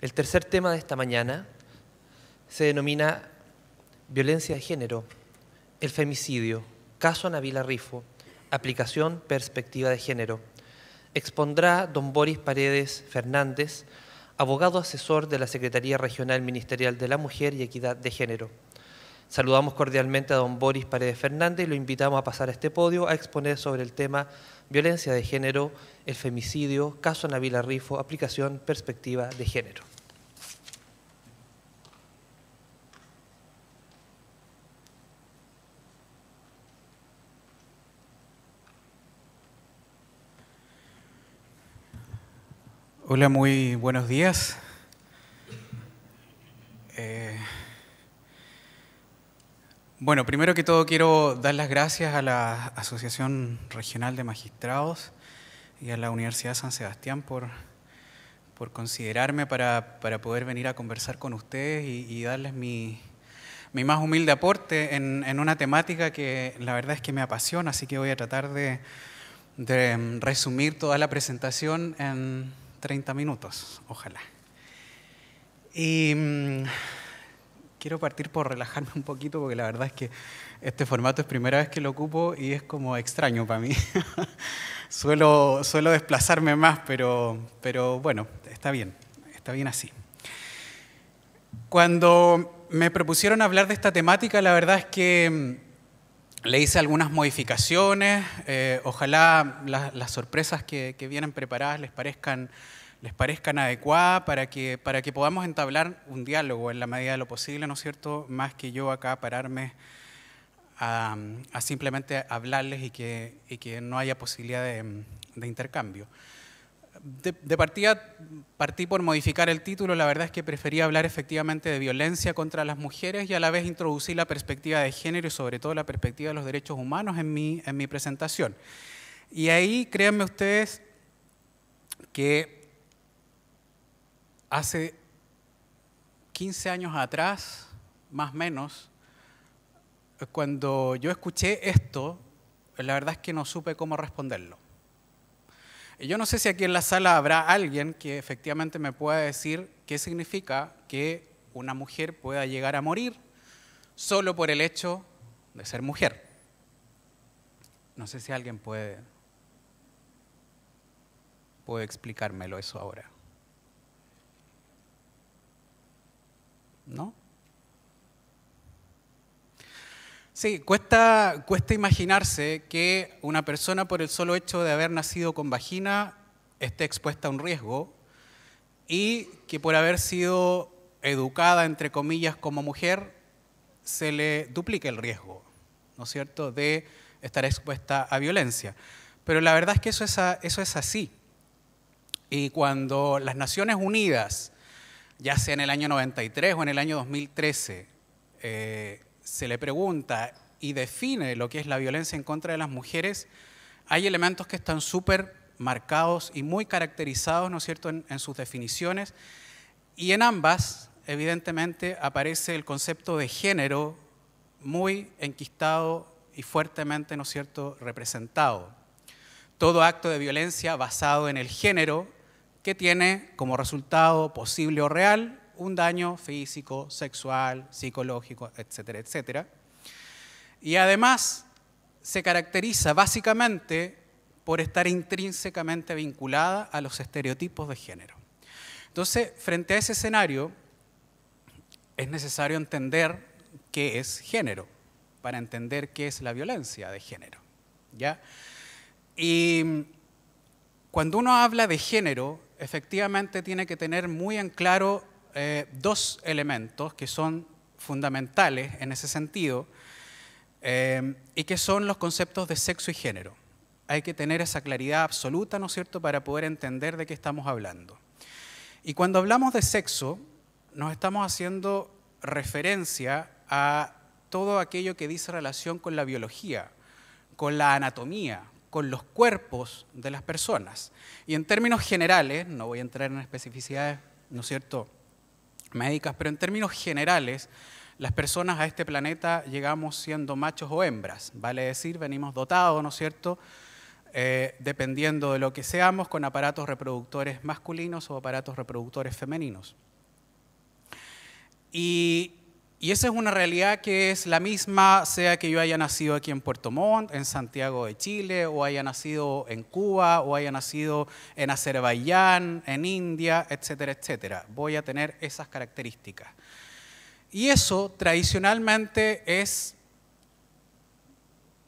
El tercer tema de esta mañana se denomina violencia de género, el femicidio, caso Navila Rifo, aplicación perspectiva de género. Expondrá don Boris Paredes Fernández, abogado asesor de la Secretaría Regional Ministerial de la Mujer y Equidad de Género. Saludamos cordialmente a don Boris Paredes Fernández y lo invitamos a pasar a este podio a exponer sobre el tema violencia de género, el femicidio, caso Navila Rifo, aplicación perspectiva de género. Hola, muy buenos días. Eh, bueno, primero que todo quiero dar las gracias a la Asociación Regional de Magistrados y a la Universidad de San Sebastián por, por considerarme para, poder venir a conversar con ustedes y, darles mi, mi, más humilde aporte en, en una temática que la verdad es que me apasiona, así que voy a tratar de, de resumir toda la presentación en 30 minutos, ojalá. Y mm, quiero partir por relajarme un poquito porque la verdad es que este formato es primera vez que lo ocupo y es como extraño para mí. suelo, suelo desplazarme más, pero, pero bueno, está bien, está bien así. Cuando me propusieron hablar de esta temática, la verdad es que mm, le hice algunas modificaciones. Eh, ojalá las sorpresas que, vienen preparadas les parezcan, adecuadas para que, podamos entablar un diálogo en la medida de lo posible, ¿no es cierto? Más que yo acá pararme a, simplemente hablarles y que, que no haya posibilidad de intercambio de, partida partí por modificar el título, la verdad es que prefería hablar efectivamente de violencia contra las mujeres y a la vez introducir la perspectiva de género y sobre todo la perspectiva de los derechos humanos en mi, en mi presentación. Y ahí, créanme ustedes, que hace 15 años atrás, más o menos, cuando yo escuché esto, la verdad es que no supe cómo responderlo yo no sé si aquí en la sala habrá alguien que efectivamente me pueda decir qué significa que una mujer pueda llegar a morir solo por el hecho de ser mujer. No sé si alguien puede, puede explicármelo eso ahora. ¿No? Sí, cuesta, cuesta imaginarse que una persona por el solo hecho de haber nacido con vagina esté expuesta a un riesgo y que por haber sido educada, entre comillas, como mujer, se le duplique el riesgo, ¿no es cierto?, de estar expuesta a violencia. Pero la verdad es que eso es, eso es así. Y cuando las Naciones Unidas, ya sea en el año 93 o en el año 2013, eh, se le pregunta y define lo que es la violencia en contra de las mujeres, hay elementos que están súper marcados y muy caracterizados, ¿no es cierto?, en, sus definiciones. Y en ambas, evidentemente, aparece el concepto de género muy enquistado y fuertemente, ¿no es cierto?, representado. Todo acto de violencia basado en el género que tiene como resultado posible o real un daño físico, sexual, psicológico, etcétera, etcétera. Y además se caracteriza básicamente por estar intrínsecamente vinculada a los estereotipos de género. Entonces, frente a ese escenario, es necesario entender qué es género para entender qué es la violencia de género. ¿ya? Y cuando uno habla de género, efectivamente tiene que tener muy en claro eh, dos elementos que son fundamentales en ese sentido eh, y que son los conceptos de sexo y género. Hay que tener esa claridad absoluta, ¿no es cierto?, para poder entender de qué estamos hablando. Y cuando hablamos de sexo, nos estamos haciendo referencia a todo aquello que dice relación con la biología, con la anatomía, con los cuerpos de las personas. Y en términos generales, no voy a entrar en especificidades, ¿no es cierto?, médicas, pero en términos generales, las personas a este planeta llegamos siendo machos o hembras, vale decir, venimos dotados, ¿no es cierto? Eh, dependiendo de lo que seamos, con aparatos reproductores masculinos o aparatos reproductores femeninos. Y y esa es una realidad que es la misma, sea que yo haya nacido aquí en Puerto Montt, en Santiago de Chile, o haya nacido en Cuba, o haya nacido en Azerbaiyán, en India, etcétera, etcétera. Voy a tener esas características. Y eso tradicionalmente es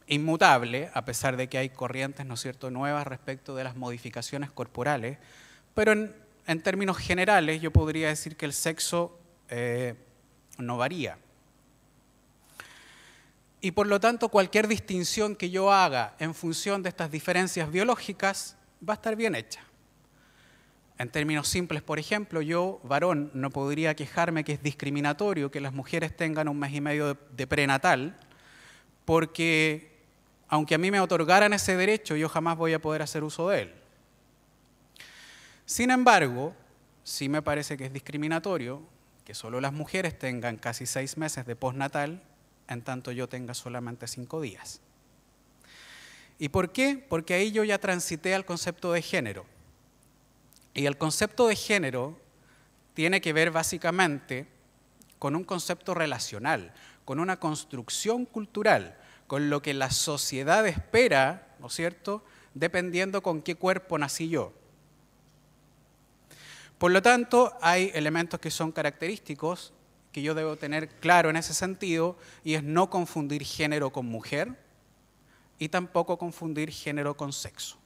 inmutable, a pesar de que hay corrientes, ¿no es cierto?, nuevas respecto de las modificaciones corporales, pero en, términos generales yo podría decir que el sexo... Eh, no varía. Y por lo tanto, cualquier distinción que yo haga en función de estas diferencias biológicas va a estar bien hecha. En términos simples, por ejemplo, yo, varón, no podría quejarme que es discriminatorio que las mujeres tengan un mes y medio de prenatal, porque aunque a mí me otorgaran ese derecho, yo jamás voy a poder hacer uso de él. Sin embargo, sí me parece que es discriminatorio que solo las mujeres tengan casi seis meses de postnatal, en tanto yo tenga solamente cinco días. ¿Y por qué? Porque ahí yo ya transité al concepto de género. Y el concepto de género tiene que ver básicamente con un concepto relacional, con una construcción cultural, con lo que la sociedad espera, ¿no es cierto?, dependiendo con qué cuerpo nací yo. Por lo tanto, hay elementos que son característicos que yo debo tener claro en ese sentido y es no confundir género con mujer y tampoco confundir género con sexo.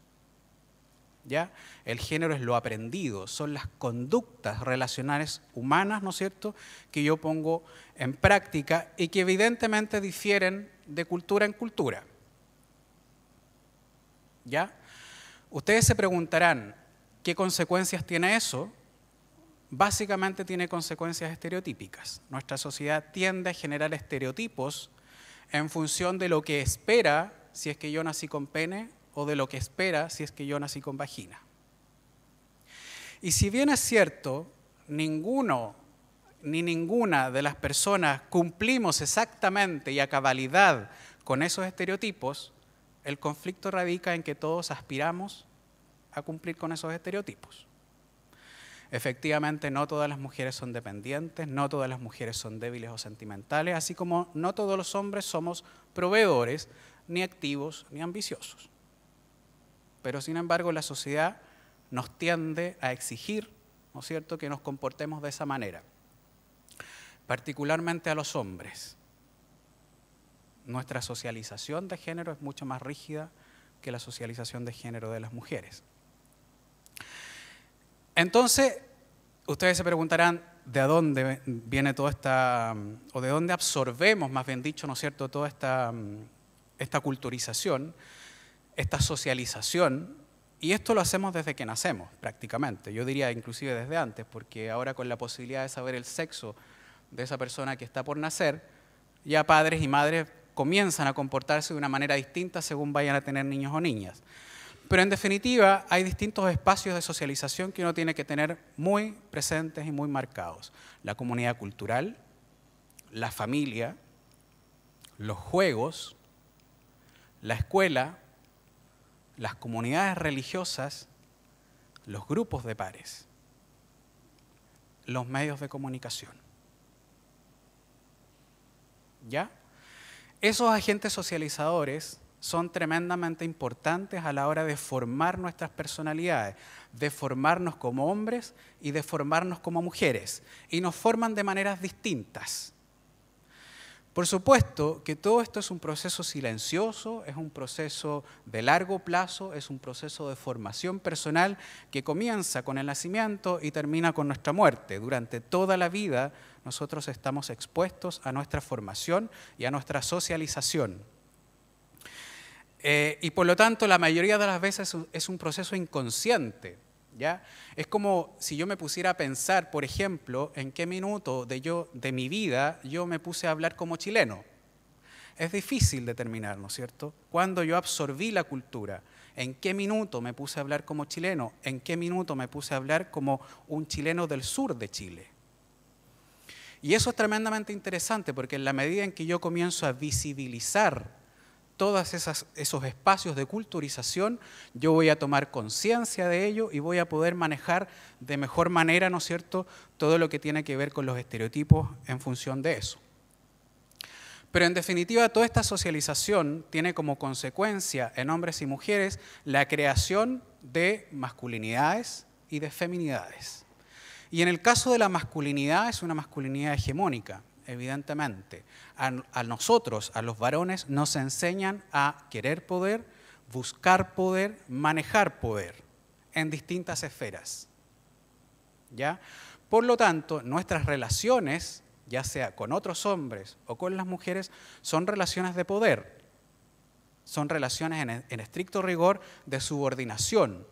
¿Ya? El género es lo aprendido, son las conductas relacionales humanas, ¿no es cierto?, que yo pongo en práctica y que evidentemente difieren de cultura en cultura. ¿Ya? Ustedes se preguntarán, ¿qué consecuencias tiene eso? básicamente tiene consecuencias estereotípicas. Nuestra sociedad tiende a generar estereotipos en función de lo que espera si es que yo nací con pene o de lo que espera si es que yo nací con vagina. Y si bien es cierto, ninguno ni ninguna de las personas cumplimos exactamente y a cabalidad con esos estereotipos, el conflicto radica en que todos aspiramos a cumplir con esos estereotipos. Efectivamente, no todas las mujeres son dependientes, no todas las mujeres son débiles o sentimentales, así como no todos los hombres somos proveedores, ni activos, ni ambiciosos. Pero sin embargo, la sociedad nos tiende a exigir, ¿no es cierto?, que nos comportemos de esa manera, particularmente a los hombres. Nuestra socialización de género es mucho más rígida que la socialización de género de las mujeres. Entonces, ustedes se preguntarán de dónde viene toda esta, o de dónde absorbemos, más bien dicho, ¿no es cierto?, toda esta, esta culturización, esta socialización. Y esto lo hacemos desde que nacemos, prácticamente. Yo diría inclusive desde antes, porque ahora con la posibilidad de saber el sexo de esa persona que está por nacer, ya padres y madres comienzan a comportarse de una manera distinta según vayan a tener niños o niñas. Pero en definitiva, hay distintos espacios de socialización que uno tiene que tener muy presentes y muy marcados. La comunidad cultural, la familia, los juegos, la escuela, las comunidades religiosas, los grupos de pares, los medios de comunicación. ¿Ya? Esos agentes socializadores son tremendamente importantes a la hora de formar nuestras personalidades, de formarnos como hombres y de formarnos como mujeres. Y nos forman de maneras distintas. Por supuesto que todo esto es un proceso silencioso, es un proceso de largo plazo, es un proceso de formación personal que comienza con el nacimiento y termina con nuestra muerte. Durante toda la vida nosotros estamos expuestos a nuestra formación y a nuestra socialización. Eh, y por lo tanto, la mayoría de las veces es un proceso inconsciente. ¿ya? Es como si yo me pusiera a pensar, por ejemplo, en qué minuto de, de mi vida yo me puse a hablar como chileno. Es difícil determinar, ¿no es cierto? Cuando yo absorbí la cultura, en qué minuto me puse a hablar como chileno, en qué minuto me puse a hablar como un chileno del sur de Chile. Y eso es tremendamente interesante porque en la medida en que yo comienzo a visibilizar todos esos espacios de culturización, yo voy a tomar conciencia de ello y voy a poder manejar de mejor manera, ¿no es cierto?, todo lo que tiene que ver con los estereotipos en función de eso. Pero en definitiva, toda esta socialización tiene como consecuencia en hombres y mujeres la creación de masculinidades y de feminidades. Y en el caso de la masculinidad es una masculinidad hegemónica, evidentemente. A, nosotros, a los varones, nos enseñan a querer poder, buscar poder, manejar poder en distintas esferas. ¿Ya? Por lo tanto, nuestras relaciones, ya sea con otros hombres o con las mujeres, son relaciones de poder, son relaciones en, en, estricto rigor de subordinación.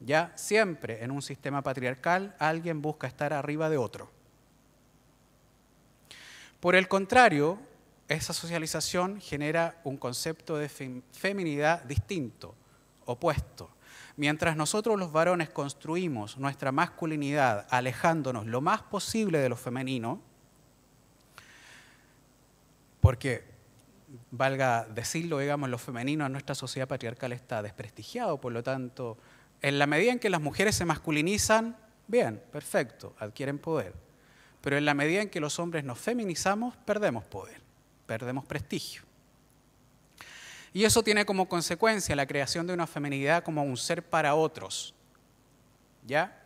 Ya siempre en un sistema patriarcal alguien busca estar arriba de otro. Por el contrario, esa socialización genera un concepto de feminidad distinto, opuesto. Mientras nosotros los varones construimos nuestra masculinidad alejándonos lo más posible de lo femenino, porque valga decirlo, digamos, lo femenino en nuestra sociedad patriarcal está desprestigiado, por lo tanto, en la medida en que las mujeres se masculinizan, bien, perfecto, adquieren poder. Pero en la medida en que los hombres nos feminizamos, perdemos poder, perdemos prestigio. Y eso tiene como consecuencia la creación de una feminidad como un ser para otros. ¿Ya?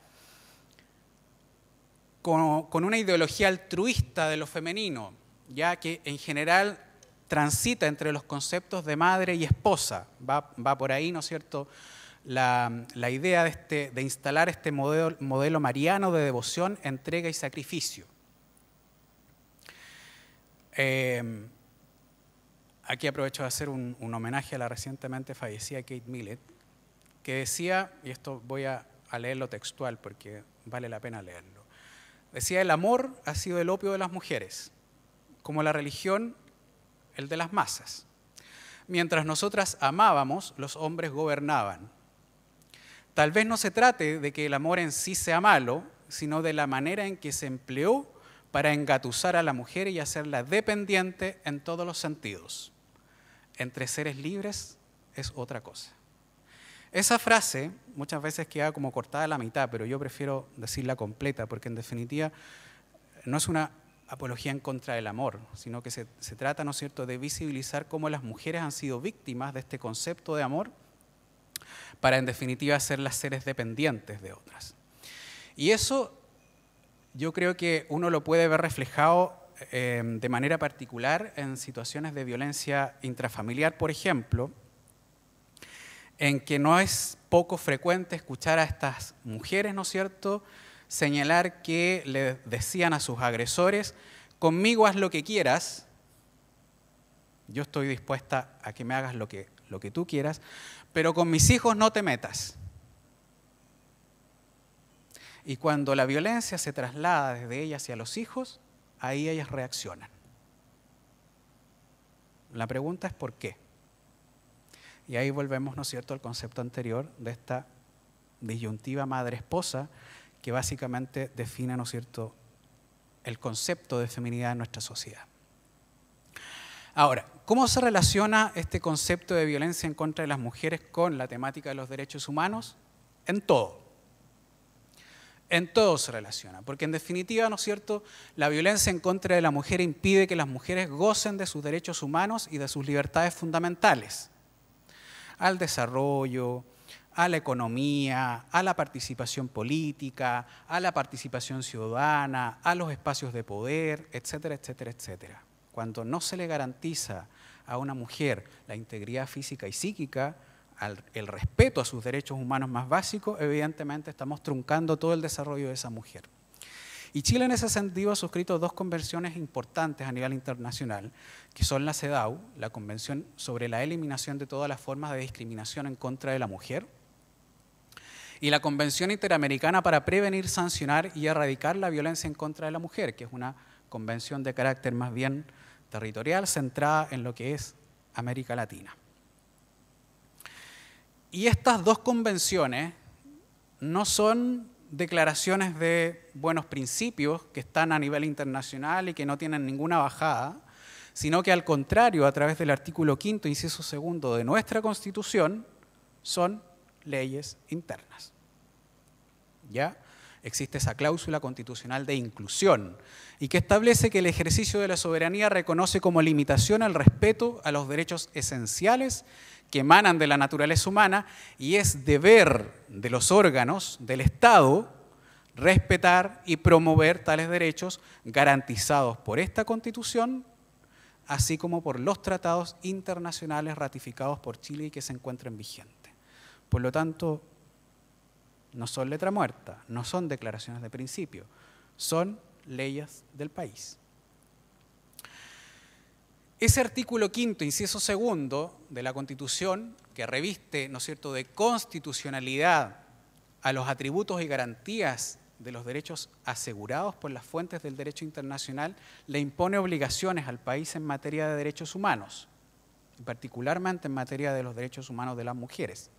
Con, una ideología altruista de lo femenino, ya que en general transita entre los conceptos de madre y esposa. va por ahí, ¿no es cierto? la, idea este, de, instalar este modelo, modelo mariano de devoción, entrega y sacrificio. Em, aquí aprovecho de hacer un, homenaje a la recientemente fallecida Kate Millett, que decía, y esto voy a, a, leerlo textual porque vale la pena leerlo, decía, el amor ha sido el opio de las mujeres, como la religión el de las masas. Mientras nosotras amábamos, los hombres gobernaban. Tal vez no se trate de que el amor en sí sea malo, sino de la manera en que se empleó para engatusar a la mujer y hacerla dependiente en todos los sentidos. Entre seres libres es otra cosa. Esa frase muchas veces queda como cortada a la mitad, pero yo prefiero decirla completa, porque en definitiva no es una apología en contra del amor, sino que se, trata, ¿no es cierto?, de visibilizar cómo las mujeres han sido víctimas de este concepto de amor para en definitiva ser las seres dependientes de otras. Y eso yo creo que uno lo puede ver reflejado em, de manera particular en situaciones de violencia intrafamiliar, por ejemplo, en que no es poco frecuente escuchar a estas mujeres, ¿no es cierto?, señalar que le decían a sus agresores, conmigo haz lo que quieras, yo estoy dispuesta a que me hagas lo que, lo que tú quieras, pero con mis hijos no te metas. Y cuando la violencia se traslada desde ella hacia los hijos, ahí ellas reaccionan. La pregunta es por qué. Y ahí volvemos, ¿no es cierto?, al concepto anterior de esta disyuntiva madre-esposa que básicamente define, ¿no es cierto?, el concepto de feminidad en nuestra sociedad. Ahora, ¿cómo se relaciona este concepto de violencia en contra de las mujeres con la temática de los derechos humanos? En todo. En todo se relaciona, porque en definitiva, ¿no es cierto?, la violencia en contra de la mujer impide que las mujeres gocen de sus derechos humanos y de sus libertades fundamentales, al desarrollo, a la economía, a la participación política, a la participación ciudadana, a los espacios de poder, etcétera, etcétera, etcétera. Cuando no se le garantiza a una mujer la integridad física y psíquica, el respeto a sus derechos humanos más básicos, evidentemente estamos truncando todo el desarrollo de esa mujer. Y Chile en ese sentido ha suscrito dos convenciones importantes a nivel internacional, que son la CEDAW, la Convención sobre la Eliminación de todas las formas de discriminación en contra de la mujer, y la Convención Interamericana para Prevenir, Sancionar y Erradicar la Violencia en contra de la Mujer, que es una convención de carácter más bien territorial centrada en lo que es América Latina. Y estas dos convenciones no son declaraciones de buenos principios que están a nivel internacional y que no tienen ninguna bajada, sino que al contrario, a través del artículo quinto, inciso segundo de nuestra Constitución, son leyes internas. ¿Ya? existe esa cláusula constitucional de inclusión y que establece que el ejercicio de la soberanía reconoce como limitación al respeto a los derechos esenciales que emanan de la naturaleza humana y es deber de los órganos del Estado respetar y promover tales derechos garantizados por esta Constitución, así como por los tratados internacionales ratificados por Chile y que se encuentren vigentes. Por lo tanto, no son letra muerta, no son declaraciones de principio, son leyes del país. Ese artículo quinto, inciso segundo de la Constitución, que reviste, ¿no es cierto?, de constitucionalidad a los atributos y garantías de los derechos asegurados por las fuentes del derecho internacional, le impone obligaciones al país en materia de derechos humanos, particularmente en materia de los derechos humanos de las mujeres.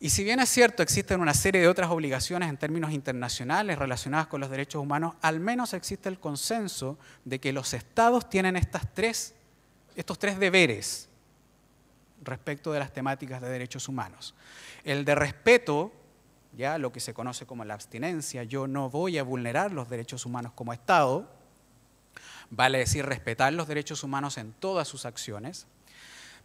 Y si bien es cierto, existen una serie de otras obligaciones en términos internacionales relacionadas con los derechos humanos, al menos existe el consenso de que los estados tienen estas tres, estos tres deberes respecto de las temáticas de derechos humanos. El de respeto, ya lo que se conoce como la abstinencia, yo no voy a vulnerar los derechos humanos como Estado, vale decir respetar los derechos humanos en todas sus acciones,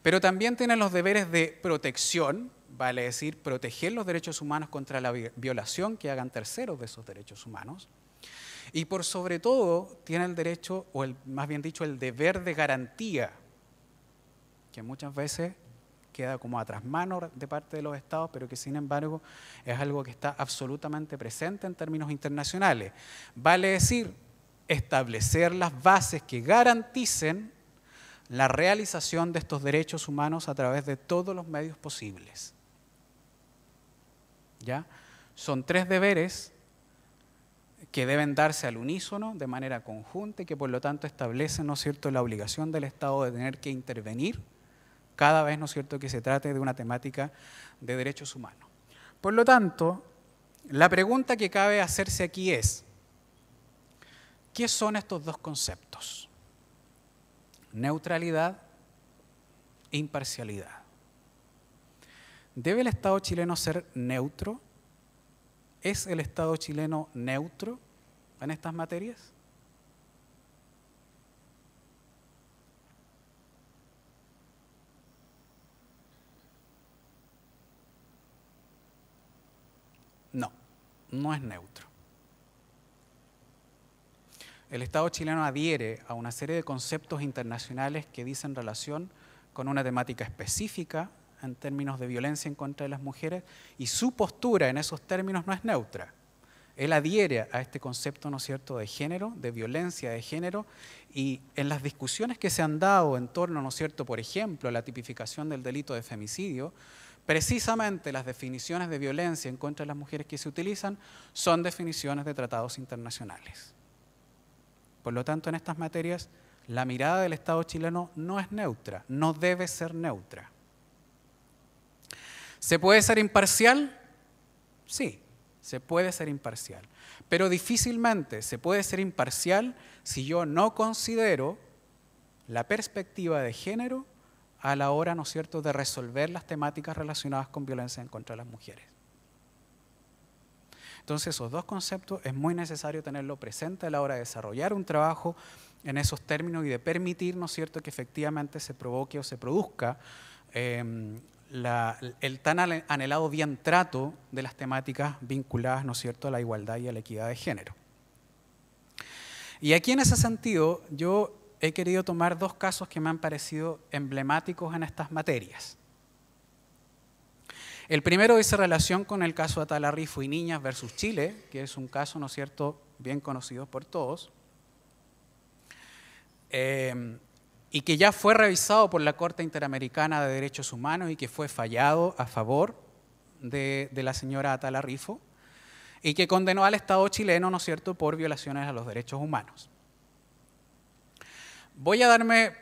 pero también tienen los deberes de protección, vale decir, proteger los derechos humanos contra la violación que hagan terceros de esos derechos humanos. Y por sobre todo, tiene el derecho, o el, más bien dicho, el deber de garantía, que muchas veces queda como a trasmano de parte de los estados, pero que sin embargo es algo que está absolutamente presente en términos internacionales. Vale decir, establecer las bases que garanticen la realización de estos derechos humanos a través de todos los medios posibles. ¿ya? Son tres deberes que deben darse al unísono de manera conjunta y que por lo tanto establecen ¿no cierto? la obligación del Estado de tener que intervenir cada vez ¿no cierto? que se trate de una temática de derechos humanos. Por lo tanto, la pregunta que cabe hacerse aquí es, ¿qué son estos dos conceptos? Neutralidad e imparcialidad. ¿Debe el Estado chileno ser neutro? ¿Es el Estado chileno neutro en estas materias? No, no es neutro. El Estado chileno adhiere a una serie de conceptos internacionales que dicen relación con una temática específica en términos de violencia en contra de las mujeres y su postura en esos términos no es neutra. Él adhiere a este concepto, ¿no es cierto?, de género, de violencia de género, y en las discusiones que se han dado en torno, ¿no es cierto?, por ejemplo, a la tipificación del delito de femicidio, precisamente las definiciones de violencia en contra de las mujeres que se utilizan son definiciones de tratados internacionales. Por lo tanto, en estas materias, la mirada del Estado chileno no es neutra, no debe ser neutra. ¿Se puede ser imparcial? Sí, se puede ser imparcial. Pero difícilmente se puede ser imparcial si yo no considero la perspectiva de género a la hora, ¿no es cierto?, de resolver las temáticas relacionadas con violencia en contra de las mujeres. Entonces, esos dos conceptos es muy necesario tenerlo presente a la hora de desarrollar un trabajo en esos términos y de permitir, ¿no es cierto?, que efectivamente se provoque o se produzca em, el tan anhelado bien trato de las temáticas vinculadas, ¿no es cierto?, a la igualdad y a la equidad de género. Y aquí en ese sentido, yo he querido tomar dos casos que me han parecido emblemáticos en estas materias. El primero dice relación con el caso Atalarrifo y Niñas versus Chile, que es un caso, ¿no es cierto?, bien conocido por todos. Eh, y que ya fue revisado por la Corte Interamericana de Derechos Humanos y que fue fallado a favor de, la señora Atala Rifo y que condenó al Estado chileno, ¿no es cierto?, por violaciones a los derechos humanos. Voy a darme,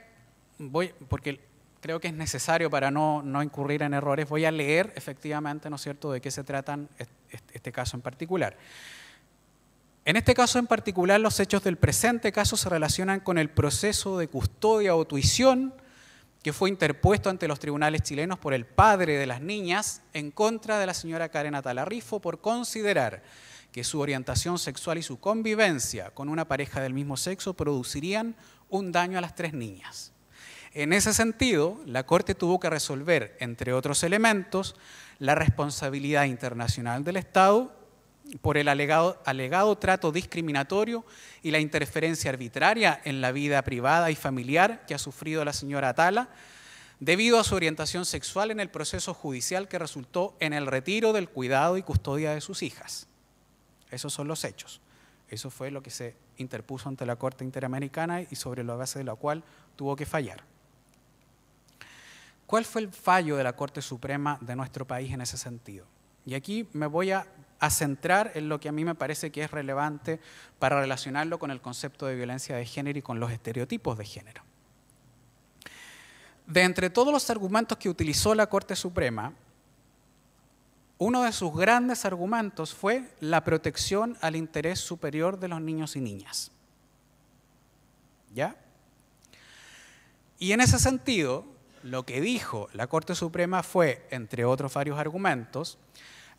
voy, porque creo que es necesario para no, no, incurrir en errores, voy a leer efectivamente, ¿no es cierto?, de qué se trata este caso en particular. En este caso en particular, los hechos del presente caso se relacionan con el proceso de custodia o tuición que fue interpuesto ante los tribunales chilenos por el padre de las niñas en contra de la señora Karen Atalarrifo por considerar que su orientación sexual y su convivencia con una pareja del mismo sexo producirían un daño a las tres niñas. En ese sentido, la Corte tuvo que resolver, entre otros elementos, la responsabilidad internacional del Estado por el alegado, alegado trato discriminatorio y la interferencia arbitraria en la vida privada y familiar que ha sufrido la señora Atala debido a su orientación sexual en el proceso judicial que resultó en el retiro del cuidado y custodia de sus hijas. Esos son los hechos. Eso fue lo que se interpuso ante la Corte Interamericana y sobre la base de la cual tuvo que fallar. ¿Cuál fue el fallo de la Corte Suprema de nuestro país en ese sentido? Y aquí me voy a a centrar en lo que a mí me parece que es relevante para relacionarlo con el concepto de violencia de género y con los estereotipos de género. De entre todos los argumentos que utilizó la Corte Suprema, uno de sus grandes argumentos fue la protección al interés superior de los niños y niñas. ¿Ya? Y en ese sentido, lo que dijo la Corte Suprema fue, entre otros varios argumentos,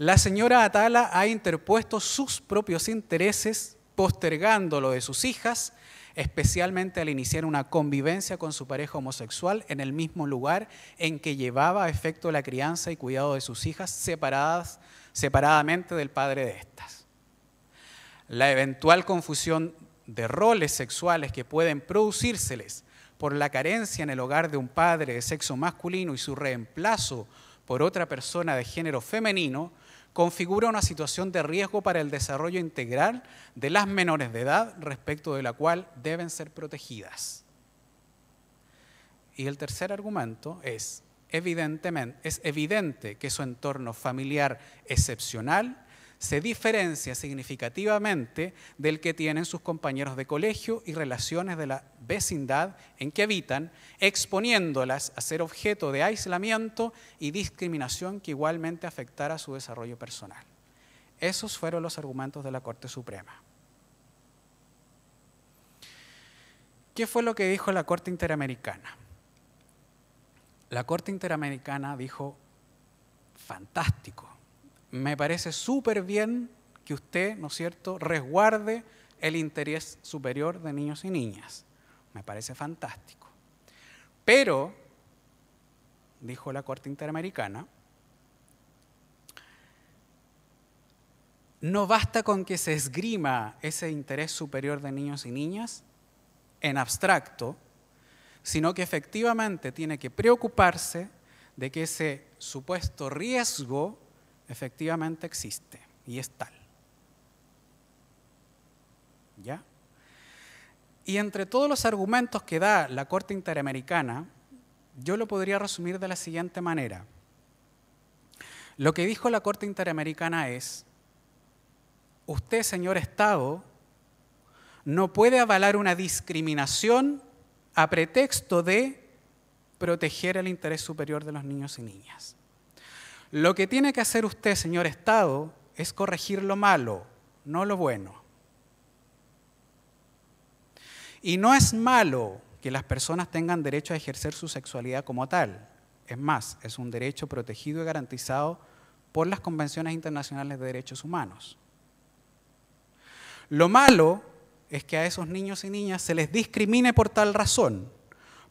la señora Atala ha interpuesto sus propios intereses postergando lo de sus hijas, especialmente al iniciar una convivencia con su pareja homosexual en el mismo lugar en que llevaba a efecto la crianza y cuidado de sus hijas separadas, separadamente del padre de estas. La eventual confusión de roles sexuales que pueden producírseles por la carencia en el hogar de un padre de sexo masculino y su reemplazo por otra persona de género femenino configura una situación de riesgo para el desarrollo integral de las menores de edad respecto de la cual deben ser protegidas. Y el tercer argumento es, evidentemente, es evidente que su entorno familiar excepcional se diferencia significativamente del que tienen sus compañeros de colegio y relaciones de la vecindad en que habitan, exponiéndolas a ser objeto de aislamiento y discriminación que igualmente afectara su desarrollo personal. Esos fueron los argumentos de la Corte Suprema. ¿Qué fue lo que dijo la Corte Interamericana? La Corte Interamericana dijo, fantástico, me parece súper bien que usted, ¿no es cierto?, resguarde el interés superior de niños y niñas. Me parece fantástico. Pero, dijo la Corte Interamericana, no basta con que se esgrima ese interés superior de niños y niñas en abstracto, sino que efectivamente tiene que preocuparse de que ese supuesto riesgo efectivamente existe y es tal. ¿Ya? Y entre todos los argumentos que da la Corte Interamericana, yo lo podría resumir de la siguiente manera. Lo que dijo la Corte Interamericana es, usted, señor Estado, no puede avalar una discriminación a pretexto de proteger el interés superior de los niños y niñas. Lo que tiene que hacer usted, señor Estado, es corregir lo malo, no lo bueno. Y no es malo que las personas tengan derecho a ejercer su sexualidad como tal. Es más, es un derecho protegido y garantizado por las convenciones internacionales de derechos humanos. Lo malo es que a esos niños y niñas se les discrimine por tal razón.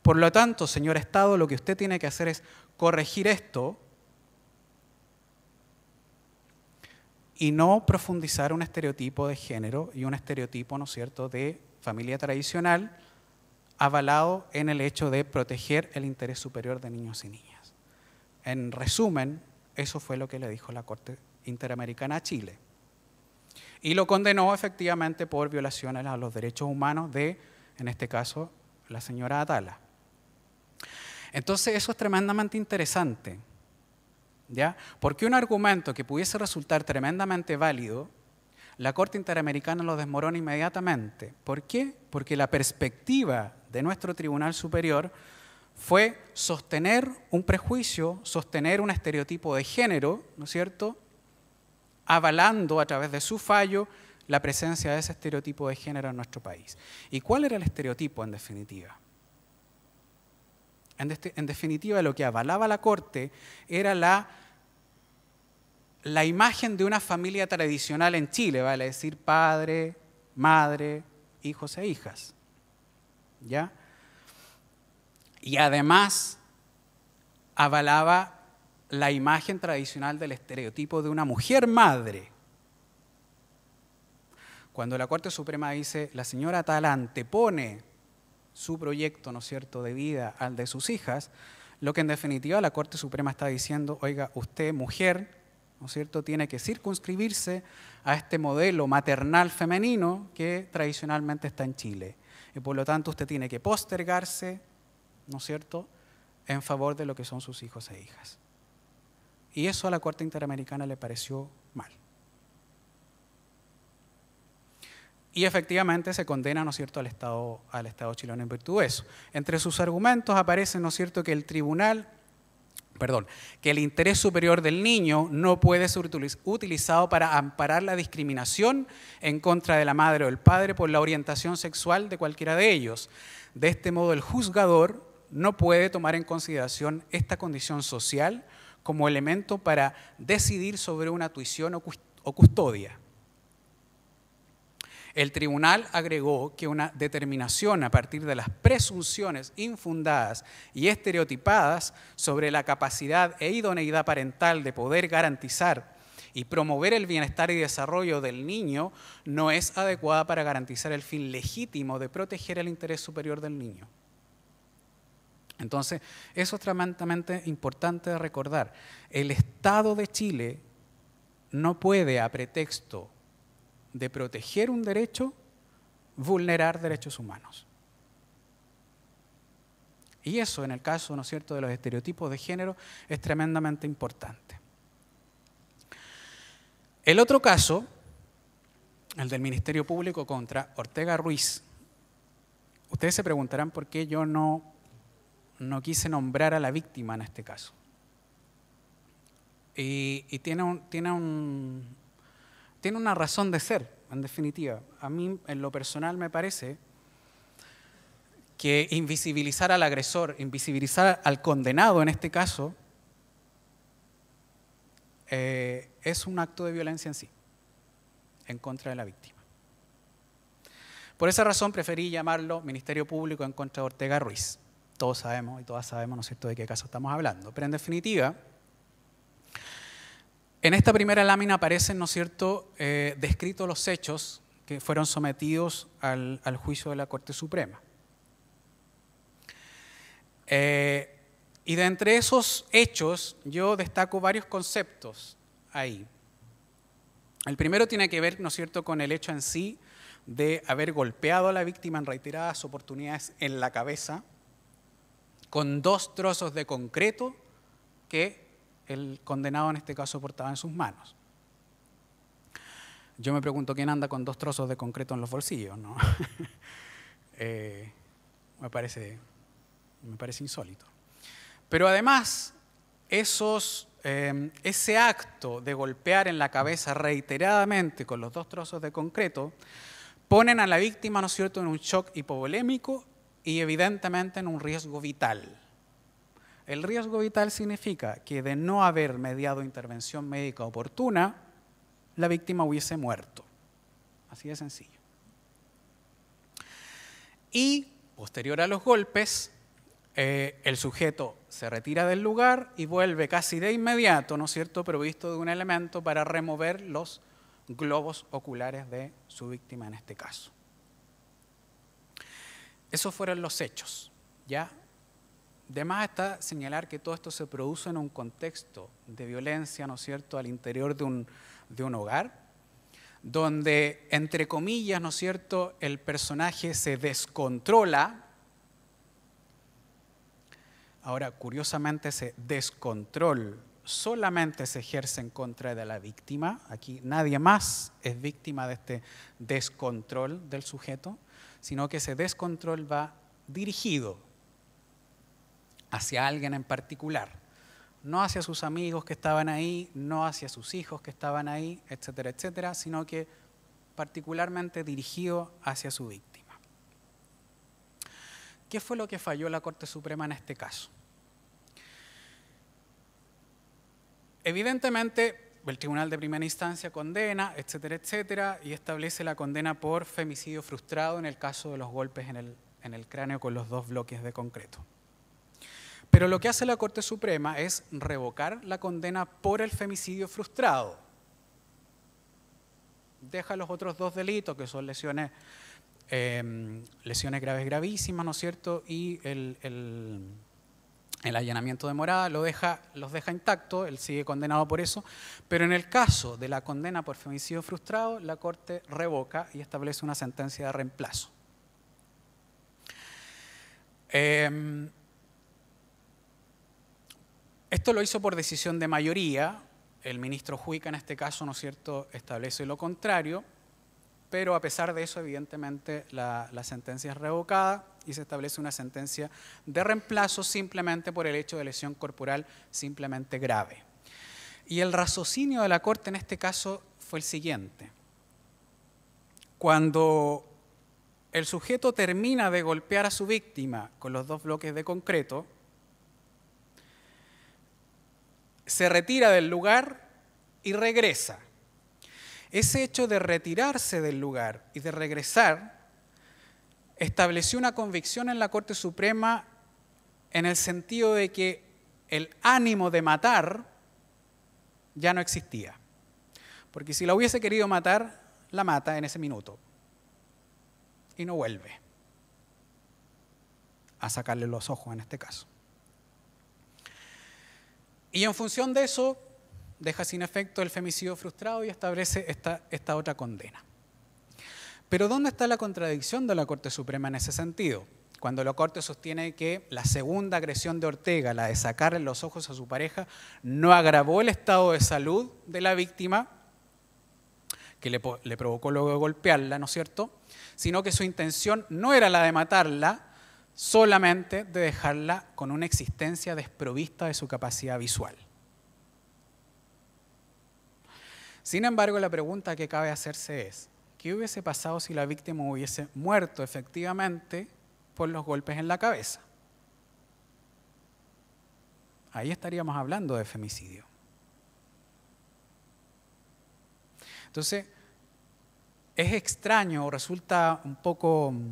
Por lo tanto, señor Estado, lo que usted tiene que hacer es corregir esto y no profundizar un estereotipo de género y un estereotipo, ¿no es cierto?, de familia tradicional avalado en el hecho de proteger el interés superior de niños y niñas. En resumen, eso fue lo que le dijo la Corte Interamericana a Chile. Y lo condenó efectivamente por violaciones a los derechos humanos de, en este caso, la señora Atala. Entonces, eso es tremendamente interesante. ¿ya? Porque un argumento que pudiese resultar tremendamente válido, la Corte Interamericana lo desmorona inmediatamente. ¿Por qué? Porque la perspectiva de nuestro Tribunal Superior fue sostener un prejuicio, sostener un estereotipo de género, ¿no es cierto?, avalando a través de su fallo la presencia de ese estereotipo de género en nuestro país. ¿Y cuál era el estereotipo en definitiva? En, definitiva, lo que avalaba la Corte era la la imagen de una familia tradicional en Chile, vale decir padre, madre, hijos e hijas. ¿Ya? Y además avalaba la imagen tradicional del estereotipo de una mujer madre. Cuando la Corte Suprema dice, la señora tal antepone su proyecto, ¿no es cierto?, de vida al de sus hijas, lo que en definitiva la Corte Suprema está diciendo, oiga, usted mujer ¿no cierto? Tiene que circunscribirse a este modelo maternal femenino que tradicionalmente está en Chile. Y por lo tanto usted tiene que postergarse, ¿no es cierto?, en favor de lo que son sus hijos e hijas. Y eso a la Corte Interamericana le pareció mal. Y efectivamente se condena, ¿no es cierto?, al Estado, al Estado chileno en virtud de eso. Entre sus argumentos aparece, ¿no es cierto?, que el tribunal perdón, que el interés superior del niño no puede ser utilizado para amparar la discriminación en contra de la madre o el padre por la orientación sexual de cualquiera de ellos. De este modo, el juzgador no puede tomar en consideración esta condición social como elemento para decidir sobre una tuición o custodia. El tribunal agregó que una determinación a partir de las presunciones infundadas y estereotipadas sobre la capacidad e idoneidad parental de poder garantizar y promover el bienestar y desarrollo del niño no es adecuada para garantizar el fin legítimo de proteger el interés superior del niño. Entonces, eso es tremendamente importante recordar. El Estado de Chile no puede, a pretexto de proteger un derecho, vulnerar derechos humanos. Y eso, en el caso, ¿no es cierto?, de los estereotipos de género, es tremendamente importante. El otro caso, el del Ministerio Público contra Ortega Ruiz. Ustedes se preguntarán por qué yo no, no quise nombrar a la víctima en este caso. Y, y tiene, un, tiene un, tiene una razón de ser, en definitiva. A mí, en lo personal, me parece que invisibilizar al agresor, invisibilizar al condenado en este caso, eh, es un acto de violencia en sí, en contra de la víctima. Por esa razón preferí llamarlo Ministerio Público en contra de Ortega Ruiz. Todos sabemos y todas sabemos, ¿no es cierto?, de qué caso estamos hablando. Pero en definitiva, en esta primera lámina aparecen, ¿no es cierto?, eh, descritos los hechos que fueron sometidos al, juicio de la Corte Suprema. Eh, y de entre esos hechos yo destaco varios conceptos ahí. El primero tiene que ver, ¿no es cierto?, con el hecho en sí de haber golpeado a la víctima en reiteradas oportunidades en la cabeza con dos trozos de concreto que el condenado en este caso portaba en sus manos. Yo me pregunto quién anda con dos trozos de concreto en los bolsillos, ¿no? Eh, me, parece, me parece insólito. Pero además, esos, em, ese acto de golpear en la cabeza reiteradamente con los dos trozos de concreto ponen a la víctima, ¿no es cierto?, en un shock hipovolémico y evidentemente en un riesgo vital. El riesgo vital significa que de no haber mediado intervención médica oportuna, la víctima hubiese muerto. Así de sencillo. Y posterior a los golpes, eh, el sujeto se retira del lugar y vuelve casi de inmediato, ¿no es cierto?, provisto de un elemento para remover los globos oculares de su víctima en este caso. Esos fueron los hechos, ¿ya? Además está señalar que todo esto se produce en un contexto de violencia, ¿no es cierto?, al interior de un, de un hogar, donde, entre comillas, ¿no es cierto?, el personaje se descontrola. Ahora, curiosamente, ese descontrol solamente se ejerce en contra de la víctima. Aquí nadie más es víctima de este descontrol del sujeto, sino que ese descontrol va dirigido hacia alguien en particular, no hacia sus amigos que estaban ahí, no hacia sus hijos que estaban ahí, etcétera, etcétera, sino que particularmente dirigido hacia su víctima. ¿Qué fue lo que falló la Corte Suprema en este caso? Evidentemente, el Tribunal de Primera Instancia condena, etcétera, etcétera, y establece la condena por femicidio frustrado en el caso de los golpes en el, en el cráneo con los dos bloques de concreto. Pero lo que hace la Corte Suprema es revocar la condena por el femicidio frustrado. Deja los otros dos delitos, que son lesiones, em, lesiones graves gravísimas, ¿no es cierto? Y el, allanamiento de morada lo deja, los deja intacto, él sigue condenado por eso. Pero en el caso de la condena por femicidio frustrado, la Corte revoca y establece una sentencia de reemplazo. Em, esto lo hizo por decisión de mayoría, el ministro Juica en este caso, ¿no es cierto?, establece lo contrario, pero a pesar de eso, evidentemente, la, la, sentencia es revocada y se establece una sentencia de reemplazo simplemente por el hecho de lesión corporal simplemente grave. Y el raciocinio de la Corte en este caso fue el siguiente. Cuando el sujeto termina de golpear a su víctima con los dos bloques de concreto, se retira del lugar y regresa. Ese hecho de retirarse del lugar y de regresar estableció una convicción en la Corte Suprema en el sentido de que el ánimo de matar ya no existía. Porque si la hubiese querido matar, la mata en ese minuto. Y no vuelve a sacarle los ojos en este caso. Y en función de eso, deja sin efecto el femicidio frustrado y establece esta, otra condena. Pero ¿dónde está la contradicción de la Corte Suprema en ese sentido? Cuando la Corte sostiene que la segunda agresión de Ortega, la de sacarle los ojos a su pareja, no agravó el estado de salud de la víctima, que le, le provocó luego golpearla, ¿no es cierto? Sino que su intención no era la de matarla, solamente de dejarla con una existencia desprovista de su capacidad visual. Sin embargo, la pregunta que cabe hacerse es, ¿qué hubiese pasado si la víctima hubiese muerto efectivamente por los golpes en la cabeza? Ahí estaríamos hablando de femicidio. Entonces, es extraño o resulta un poco mm,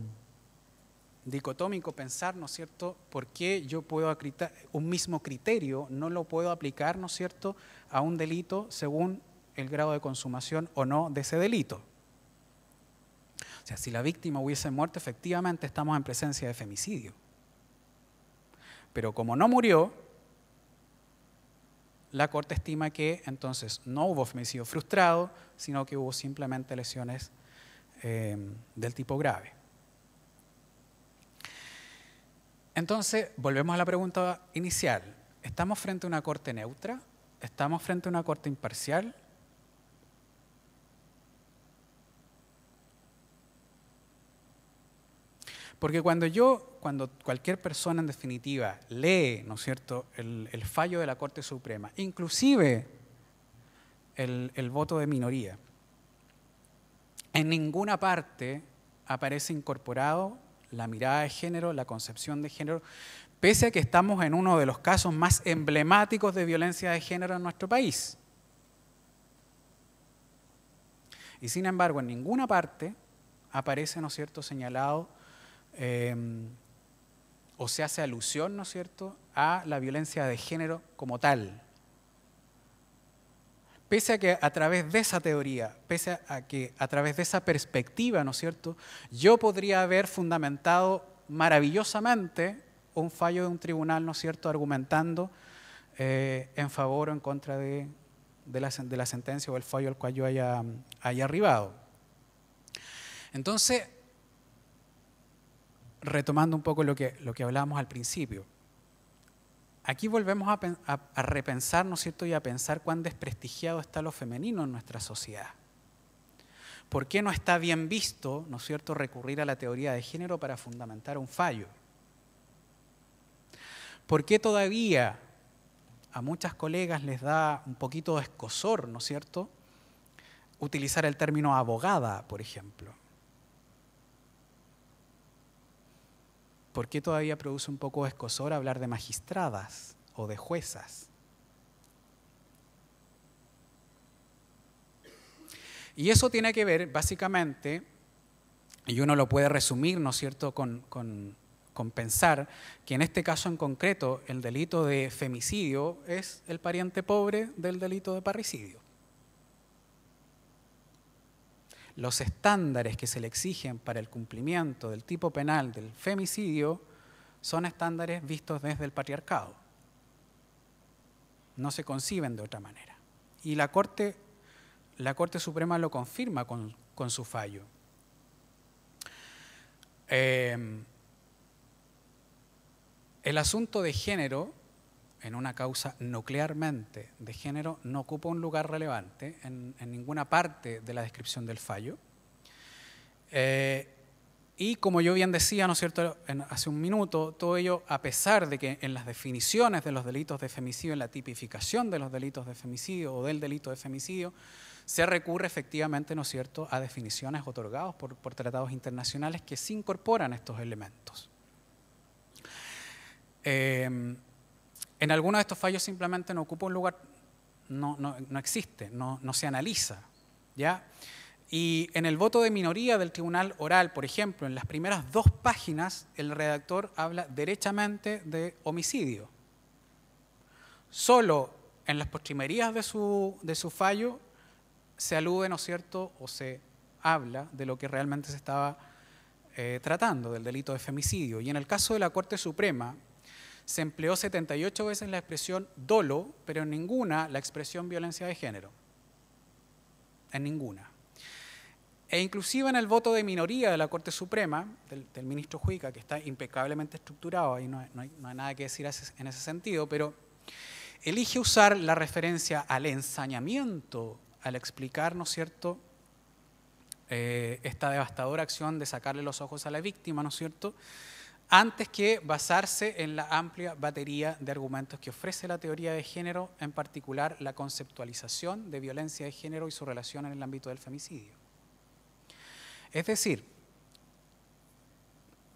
dicotómico pensar, ¿no es cierto?, por qué yo puedo acritar, un mismo criterio no lo puedo aplicar, ¿no es cierto?, a un delito según el grado de consumación o no de ese delito. O sea, si la víctima hubiese muerto, efectivamente estamos en presencia de femicidio. Pero como no murió, la Corte estima que entonces no hubo femicidio frustrado, sino que hubo simplemente lesiones eh, del tipo grave. Entonces, volvemos a la pregunta inicial. ¿Estamos frente a una corte neutra? ¿Estamos frente a una corte imparcial? Porque cuando yo, cuando cualquier persona en definitiva lee, ¿no es cierto?, el, fallo de la Corte Suprema, inclusive el voto de minoría, en ninguna parte aparece incorporado la mirada de género, la concepción de género, pese a que estamos en uno de los casos más emblemáticos de violencia de género en nuestro país. Y sin embargo, en ninguna parte aparece, ¿no cierto?, señalado em, o se hace alusión, ¿no es cierto?, a la violencia de género como tal. Pese a que a través de esa teoría, pese a que a través de esa perspectiva, ¿no es cierto?, yo podría haber fundamentado maravillosamente un fallo de un tribunal, ¿no es cierto?, argumentando eh, en favor o en contra de, la, sentencia o el fallo al cual yo haya, haya arribado. Entonces, retomando un poco lo que hablábamos al principio, aquí volvemos a, repensar, ¿no es cierto?, y a pensar cuán desprestigiado está lo femenino en nuestra sociedad. ¿Por qué no está bien visto, ¿no es cierto?, recurrir a la teoría de género para fundamentar un fallo? ¿Por qué todavía a muchas colegas les da un poquito de escosor, ¿no es cierto?, utilizar el término abogada, por ejemplo? ¿por qué todavía produce un poco de escosor hablar de magistradas o de juezas? Y eso tiene que ver básicamente, y uno lo puede resumir, ¿no es cierto?, con, con, con pensar que en este caso en concreto el delito de femicidio es el pariente pobre del delito de parricidio. los estándares que se le exigen para el cumplimiento del tipo penal del femicidio son estándares vistos desde el patriarcado. No se conciben de otra manera. Y la Corte, la Suprema lo confirma con, su fallo. Eh, el asunto de género en una causa nuclearmente de género no ocupa un lugar relevante en, ninguna parte de la descripción del fallo. Eh, y como yo bien decía, ¿no es cierto?, hace un minuto, todo ello a pesar de que en las definiciones de los delitos de femicidio, en la tipificación de los delitos de femicidio o del delito de femicidio, se recurre efectivamente, ¿no es cierto?, a definiciones otorgadas por, tratados internacionales que se incorporan estos elementos. Eh, en algunos de estos fallos simplemente no ocupa un lugar, no, existe, no, se analiza. ¿ya? Y en el voto de minoría del tribunal oral, por ejemplo, en las primeras dos páginas, el redactor habla derechamente de homicidio. Solo en las postrimerías de su, de su fallo se alude, ¿no es cierto?, o se habla de lo que realmente se estaba eh, tratando, del delito de femicidio. Y en el caso de la Corte Suprema, se empleó 78 veces la expresión dolo, pero en ninguna la expresión violencia de género. En ninguna. E inclusive en el voto de minoría de la Corte Suprema, del, ministro Juica, que está impecablemente estructurado, ahí no, hay, nada que decir en ese sentido, pero elige usar la referencia al ensañamiento al explicar, ¿no es cierto?, eh, esta devastadora acción de sacarle los ojos a la víctima, ¿no es cierto?, antes que basarse en la amplia batería de argumentos que ofrece la teoría de género, en particular la conceptualización de violencia de género y su relación en el ámbito del femicidio. Es decir,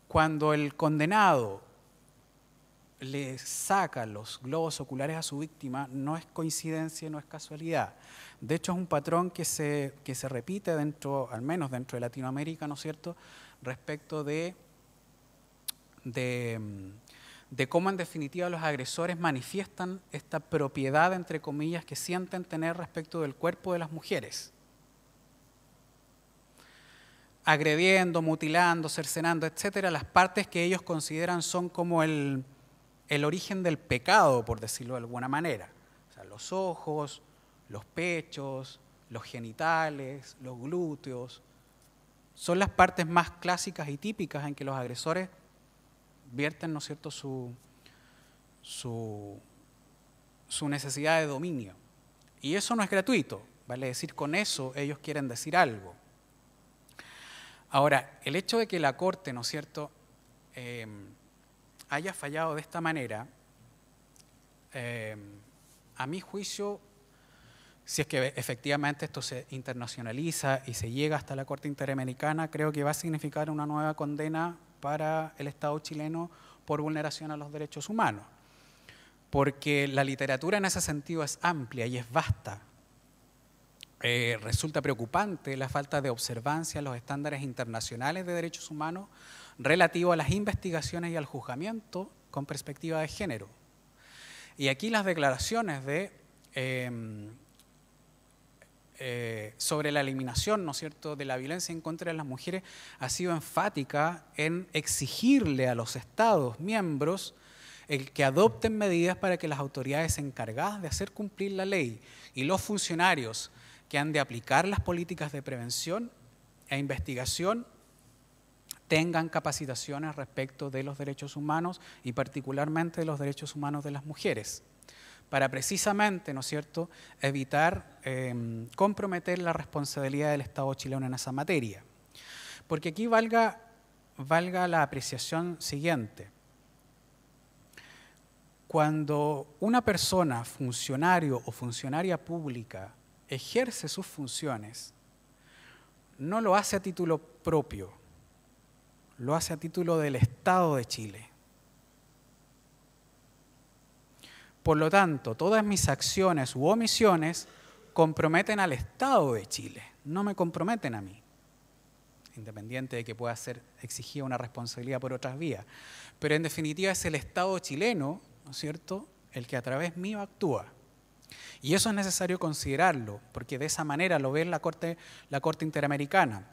cuando el condenado le saca los globos oculares a su víctima, no es coincidencia, no es casualidad. De hecho, es un patrón que se, se repite dentro, al menos dentro de Latinoamérica, ¿no es cierto?, respecto de de, cómo en definitiva los agresores manifiestan esta propiedad, entre comillas, que sienten tener respecto del cuerpo de las mujeres. Agrediendo, mutilando, cercenando, etcétera, las partes que ellos consideran son como el, el origen del pecado, por decirlo de alguna manera. O sea, los ojos, los pechos, los genitales, los glúteos, son las partes más clásicas y típicas en que los agresores vierten, ¿no es cierto?, su, necesidad de dominio. Y eso no es gratuito, vale es decir, con eso ellos quieren decir algo. Ahora, el hecho de que la Corte, ¿no es cierto?, eh, haya fallado de esta manera, eh, a mi juicio, si es que efectivamente esto se internacionaliza y se llega hasta la Corte Interamericana, creo que va a significar una nueva condena para el Estado chileno por vulneración a los derechos humanos, porque la literatura en ese sentido es amplia y es vasta. Eh, resulta preocupante la falta de observancia a los estándares internacionales de derechos humanos relativo a las investigaciones y al juzgamiento con perspectiva de género. Y aquí las declaraciones de eh, eh, sobre la eliminación, ¿no es cierto?, de la violencia en contra de las mujeres, ha sido enfática en exigirle a los Estados miembros el que adopten medidas para que las autoridades encargadas de hacer cumplir la ley y los funcionarios que han de aplicar las políticas de prevención e investigación tengan capacitaciones respecto de los derechos humanos y particularmente de los derechos humanos de las mujeres para precisamente, ¿no es cierto?, evitar em, comprometer la responsabilidad del Estado chileno en esa materia. Porque aquí valga, valga la apreciación siguiente. Cuando una persona, funcionario o funcionaria pública, ejerce sus funciones, no lo hace a título propio, lo hace a título del Estado de Chile. Por lo tanto, todas mis acciones u omisiones comprometen al Estado de Chile, no me comprometen a mí, independiente de que pueda ser exigida una responsabilidad por otras vías. Pero en definitiva es el Estado chileno, ¿no es cierto?, el que a través mío actúa. Y eso es necesario considerarlo, porque de esa manera lo ve la Corte, la corte Interamericana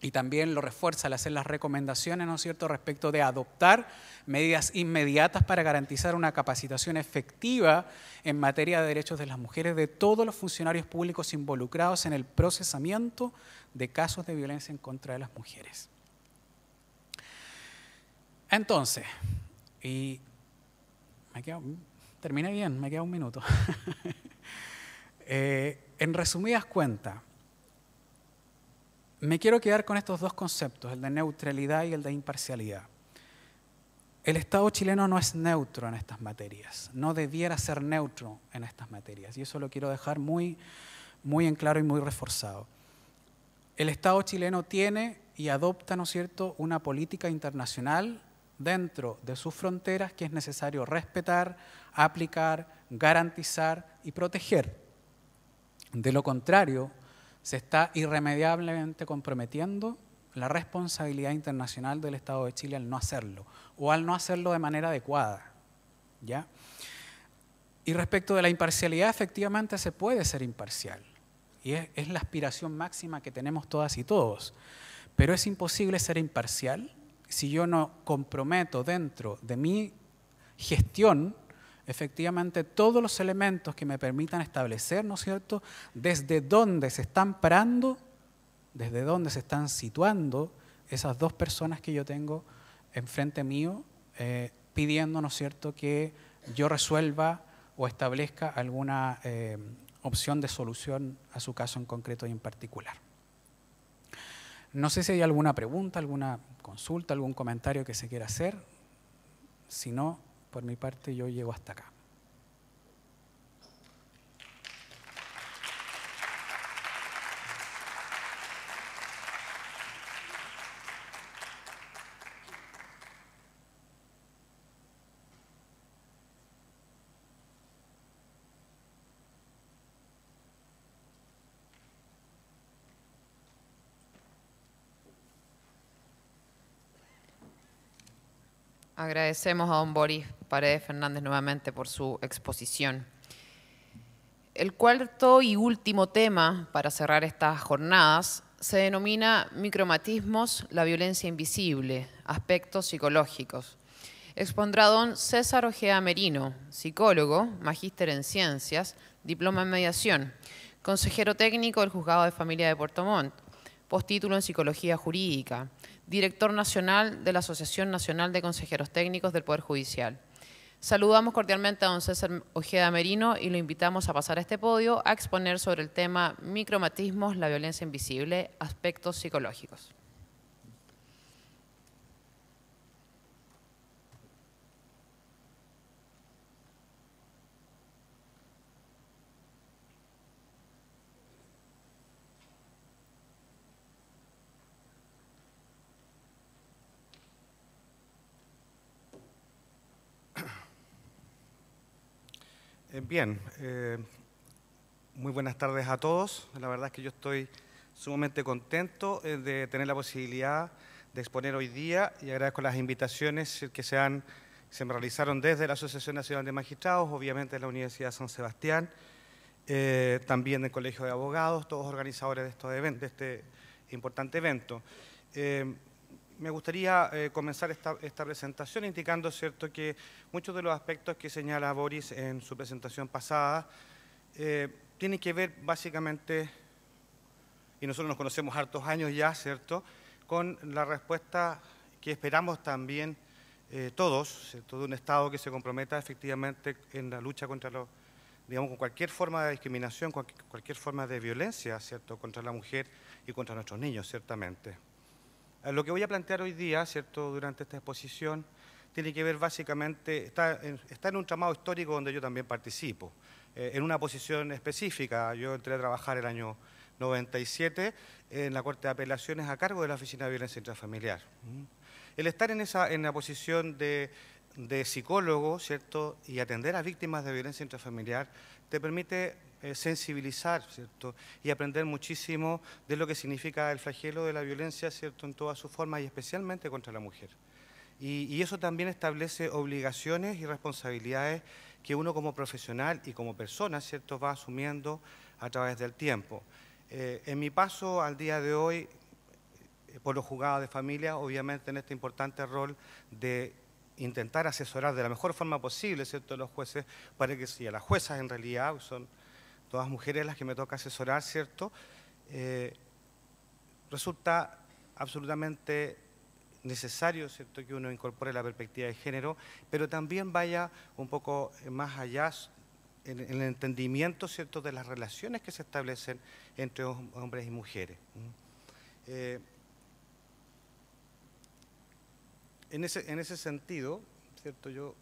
y también lo refuerza al hacer las recomendaciones, ¿no es cierto?, respecto de adoptar medidas inmediatas para garantizar una capacitación efectiva en materia de derechos de las mujeres de todos los funcionarios públicos involucrados en el procesamiento de casos de violencia en contra de las mujeres. Entonces, y me terminé bien, me queda un minuto. Eh, en resumidas cuentas, me quiero quedar con estos dos conceptos, el de neutralidad y el de imparcialidad. El Estado chileno no es neutro en estas materias, no debiera ser neutro en estas materias, y eso lo quiero dejar muy, muy en claro y muy reforzado. El Estado chileno tiene y adopta, ¿no es cierto?, una política internacional dentro de sus fronteras que es necesario respetar, aplicar, garantizar y proteger. De lo contrario, se está irremediablemente comprometiendo la responsabilidad internacional del Estado de Chile al no hacerlo o al no hacerlo de manera adecuada. ¿ya? Y respecto de la imparcialidad, efectivamente se puede ser imparcial y es, es la aspiración máxima que tenemos todas y todos, pero es imposible ser imparcial si yo no comprometo dentro de mi gestión efectivamente todos los elementos que me permitan establecer, ¿no es cierto?, desde dónde se están parando, desde dónde se están situando esas dos personas que yo tengo enfrente mío, eh, pidiendo, ¿no es cierto?, que yo resuelva o establezca alguna eh, opción de solución a su caso en concreto y en particular. No sé si hay alguna pregunta, alguna consulta, algún comentario que se quiera hacer. Si no, por mi parte yo llego hasta acá. Agradecemos a don Boris Paredes Fernández nuevamente por su exposición. El cuarto y último tema para cerrar estas jornadas se denomina Micromatismos, la violencia invisible, aspectos psicológicos. Expondrá don César Ojea Merino, psicólogo, magíster en ciencias, diploma en mediación, consejero técnico del Juzgado de Familia de Puerto Montt, postítulo en psicología jurídica, director nacional de la Asociación Nacional de Consejeros Técnicos del Poder Judicial. Saludamos cordialmente a don César Ojeda Merino y lo invitamos a pasar a este podio a exponer sobre el tema micromatismos, la violencia invisible, aspectos psicológicos. Eh, bien, eh, muy buenas tardes a todos. La verdad es que yo estoy sumamente contento eh, de tener la posibilidad de exponer hoy día y agradezco las invitaciones que se, han, se me realizaron desde la Asociación Nacional de Magistrados, obviamente de la Universidad de San Sebastián, también del Colegio de Abogados, todos organizadores de, este importante evento me gustaría eh, comenzar esta, presentación indicando cierto, que muchos de los aspectos que señala Boris en su presentación pasada eh, tienen que ver básicamente, y nosotros nos conocemos hartos años ya, ¿cierto?, con la respuesta que esperamos también eh, todos, todo de un Estado que se comprometa efectivamente en la lucha contra los digamos, con cualquier forma de discriminación, cualquier forma de violencia, ¿cierto?, contra la mujer y contra nuestros niños, ciertamente. Eh, lo que voy a plantear hoy día, ¿cierto?, durante esta exposición, tiene que ver básicamente, está en, está en un tramado histórico donde yo también participo, eh, en una posición específica. Yo entré a trabajar el año 97 en la Corte de Apelaciones a cargo de la Oficina de Violencia Intrafamiliar. Mm. El estar en, esa, en la posición de, psicólogo, ¿cierto?, y atender a víctimas de violencia intrafamiliar, te permite eh, sensibilizar, ¿cierto? Y aprender muchísimo de lo que significa el flagelo de la violencia, ¿cierto? En todas sus formas y especialmente contra la mujer. Y, eso también establece obligaciones y responsabilidades que uno como profesional y como persona, ¿cierto?, va asumiendo a través del tiempo. Eh, en mi paso al día de hoy, eh, por los juzgados de familia, obviamente en este importante rol de intentar asesorar de la mejor forma posible, ¿cierto?, a los jueces para que, si a las juezas en realidad, son todas mujeres las que me toca asesorar, ¿cierto? Eh, resulta absolutamente necesario, ¿cierto?, que uno incorpore la perspectiva de género, pero también vaya un poco eh, más allá en, el entendimiento, ¿cierto?, de las relaciones que se establecen entre hombres y mujeres. Eh, en, ese, en ese sentido, ¿cierto?, yo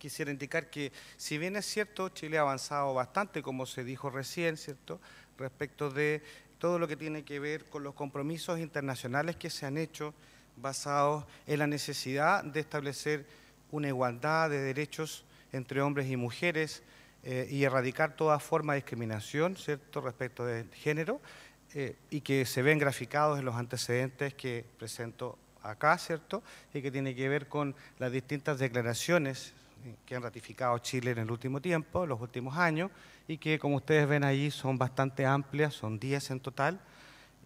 quisiera indicar que si bien es cierto, Chile ha avanzado bastante, como se dijo recién, ¿cierto?, respecto de todo lo que tiene que ver con los compromisos internacionales que se han hecho basados en la necesidad de establecer una igualdad de derechos entre hombres y mujeres eh, y erradicar toda forma de discriminación, ¿cierto?, respecto del género, eh, y que se ven graficados en los antecedentes que presento acá, ¿cierto?, y que tiene que ver con las distintas declaraciones eh, que han ratificado Chile en el último tiempo, los últimos años, y que como ustedes ven ahí son bastante amplias, son 10 en total,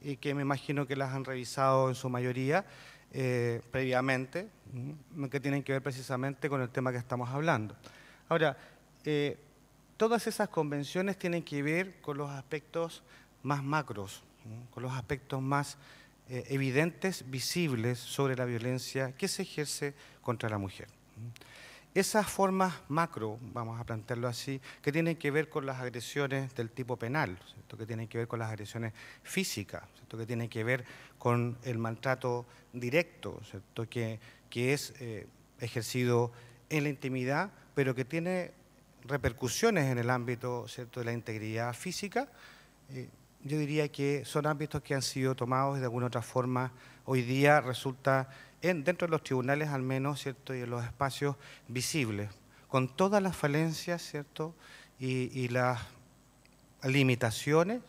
y que me imagino que las han revisado en su mayoría eh, previamente, que tienen que ver precisamente con el tema que estamos hablando. Ahora, eh, todas esas convenciones tienen que ver con los aspectos más macros, con los aspectos más evidentes, visibles sobre la violencia que se ejerce contra la mujer. Esas formas macro, vamos a plantearlo así, que tienen que ver con las agresiones del tipo penal, ¿cierto? que tienen que ver con las agresiones físicas, ¿cierto? que tienen que ver con el maltrato directo, ¿cierto? Que, que es eh, ejercido en la intimidad, pero que tiene repercusiones en el ámbito ¿cierto? de la integridad física. Eh, yo diría que son ámbitos que han sido tomados de alguna otra forma hoy día resulta dentro de los tribunales al menos, ¿cierto? Y en los espacios visibles, con todas las falencias, ¿cierto? Y, las limitaciones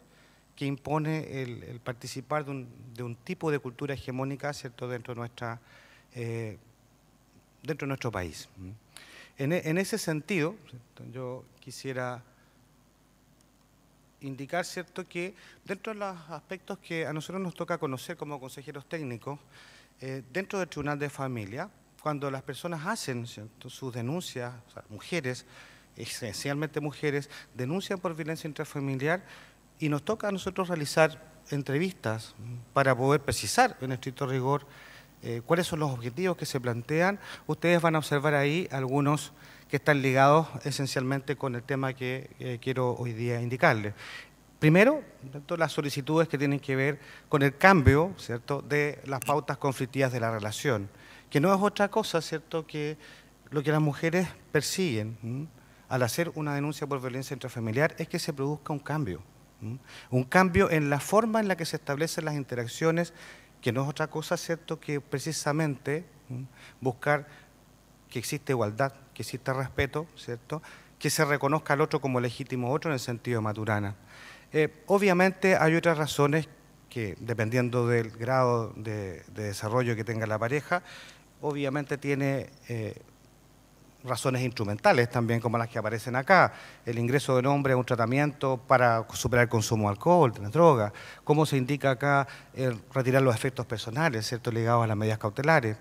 que impone el, participar de un, tipo de cultura hegemónica, ¿cierto? Dentro de, eh, nuestro país. En, e, ese sentido, yo quisiera indicar cierto que dentro de los aspectos que a nosotros nos toca conocer como consejeros técnicos, eh, dentro del Tribunal de Familia, cuando las personas hacen sus denuncias, mujeres, esencialmente mujeres, denuncian por violencia intrafamiliar y nos toca a nosotros realizar entrevistas para poder precisar en estricto rigor eh, cuáles son los objetivos que se plantean. Ustedes van a observar ahí algunos que están ligados esencialmente con el tema que eh, quiero hoy día indicarles. Primero, las solicitudes que tienen que ver con el cambio ¿cierto? de las pautas conflictivas de la relación, que no es otra cosa ¿cierto? que lo que las mujeres persiguen al hacer una denuncia por violencia intrafamiliar es que se produzca un cambio, un cambio en la forma en la que se establecen las interacciones, que no es otra cosa ¿cierto? que precisamente buscar que exista igualdad, que exista respeto, ¿cierto? que se reconozca al otro como legítimo otro en el sentido de Maturana. Eh, obviamente hay otras razones que, dependiendo del grado de, desarrollo que tenga la pareja, obviamente tiene eh, razones instrumentales también, como las que aparecen acá. El ingreso un hombre a un tratamiento para superar el consumo de alcohol, de drogas. como se indica acá retirar los efectos personales, ¿cierto? Ligados a las medidas cautelares.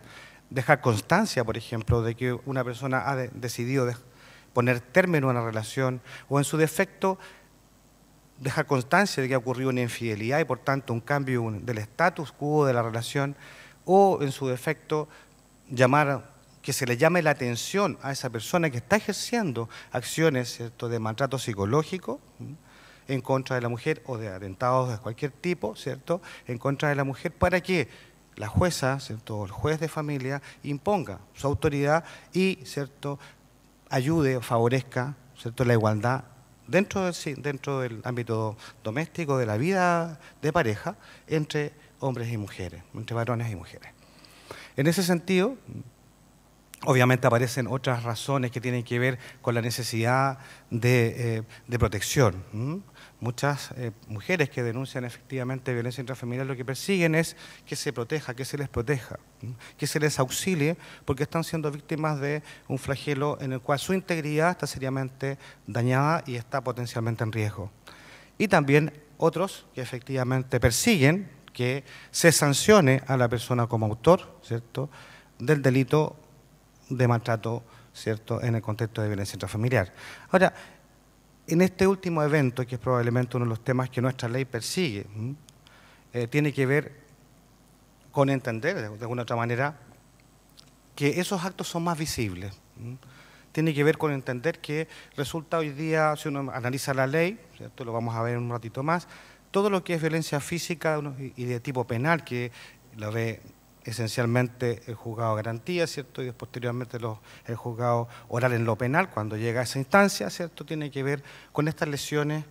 Dejar constancia, por ejemplo, de que una persona ha decidido poner término a una relación o en su defecto dejar constancia de que ha ocurrido una infidelidad y por tanto un cambio del estatus quo de la relación o en su defecto llamar que se le llame la atención a esa persona que está ejerciendo acciones ¿cierto? de maltrato psicológico en contra de la mujer o de atentados de cualquier tipo, ¿cierto? En contra de la mujer para que la jueza, ¿cierto? O el juez de familia imponga su autoridad y, ¿cierto? ayude, favorezca, ¿cierto? la igualdad dentro del, ámbito doméstico, de la vida de pareja, entre hombres y mujeres, entre varones y mujeres. En ese sentido, obviamente aparecen otras razones que tienen que ver con la necesidad de, eh, protección muchas eh, mujeres que denuncian efectivamente violencia intrafamiliar lo que persiguen es que se proteja, que se les proteja, que se les auxilie, porque están siendo víctimas de un flagelo en el cual su integridad está seriamente dañada y está potencialmente en riesgo. Y también otros que efectivamente persiguen que se sancione a la persona como autor, ¿cierto?, del delito de maltrato, ¿cierto?, en el contexto de violencia intrafamiliar. Ahora, en este último evento, que es probablemente uno de los temas que nuestra ley persigue, eh, tiene que ver con entender, de alguna otra manera, que esos actos son más visibles. Tiene que ver con entender que resulta hoy día, si uno analiza la ley, esto lo vamos a ver en un ratito más, todo lo que es violencia física y de tipo penal, que lo ve esencialmente el juzgado de garantía, ¿cierto? Y posteriormente los, el juzgado oral en lo penal, cuando llega a esa instancia, ¿cierto? Tiene que ver con estas lesiones,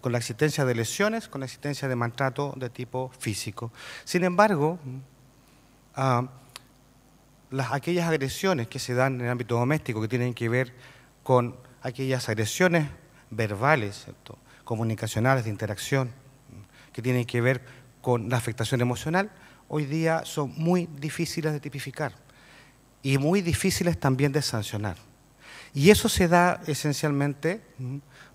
Con la existencia de lesiones, con la existencia de maltrato de tipo físico. Sin embargo, ah, las, aquellas agresiones que se dan en el ámbito doméstico, que tienen que ver con aquellas agresiones verbales, ¿cierto? comunicacionales, de interacción, que tienen que ver con la afectación emocional, hoy día son muy difíciles de tipificar y muy difíciles también de sancionar. Y eso se da esencialmente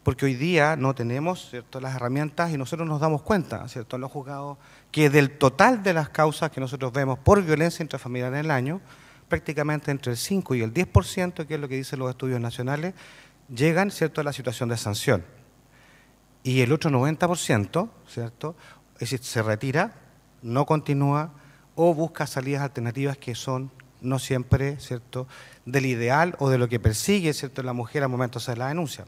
porque hoy día no tenemos las herramientas y nosotros nos damos cuenta, ¿cierto? en los juzgados, que del total de las causas que nosotros vemos por violencia intrafamiliar en el año, prácticamente entre el 5 y el 10%, que es lo que dicen los estudios nacionales, llegan ¿cierto? a la situación de sanción. Y el otro 90%, ¿cierto? Es decir, se retira no continúa o busca salidas alternativas que son no siempre, ¿cierto?, del ideal o de lo que persigue, ¿cierto?, la mujer al momento de hacer la denuncia.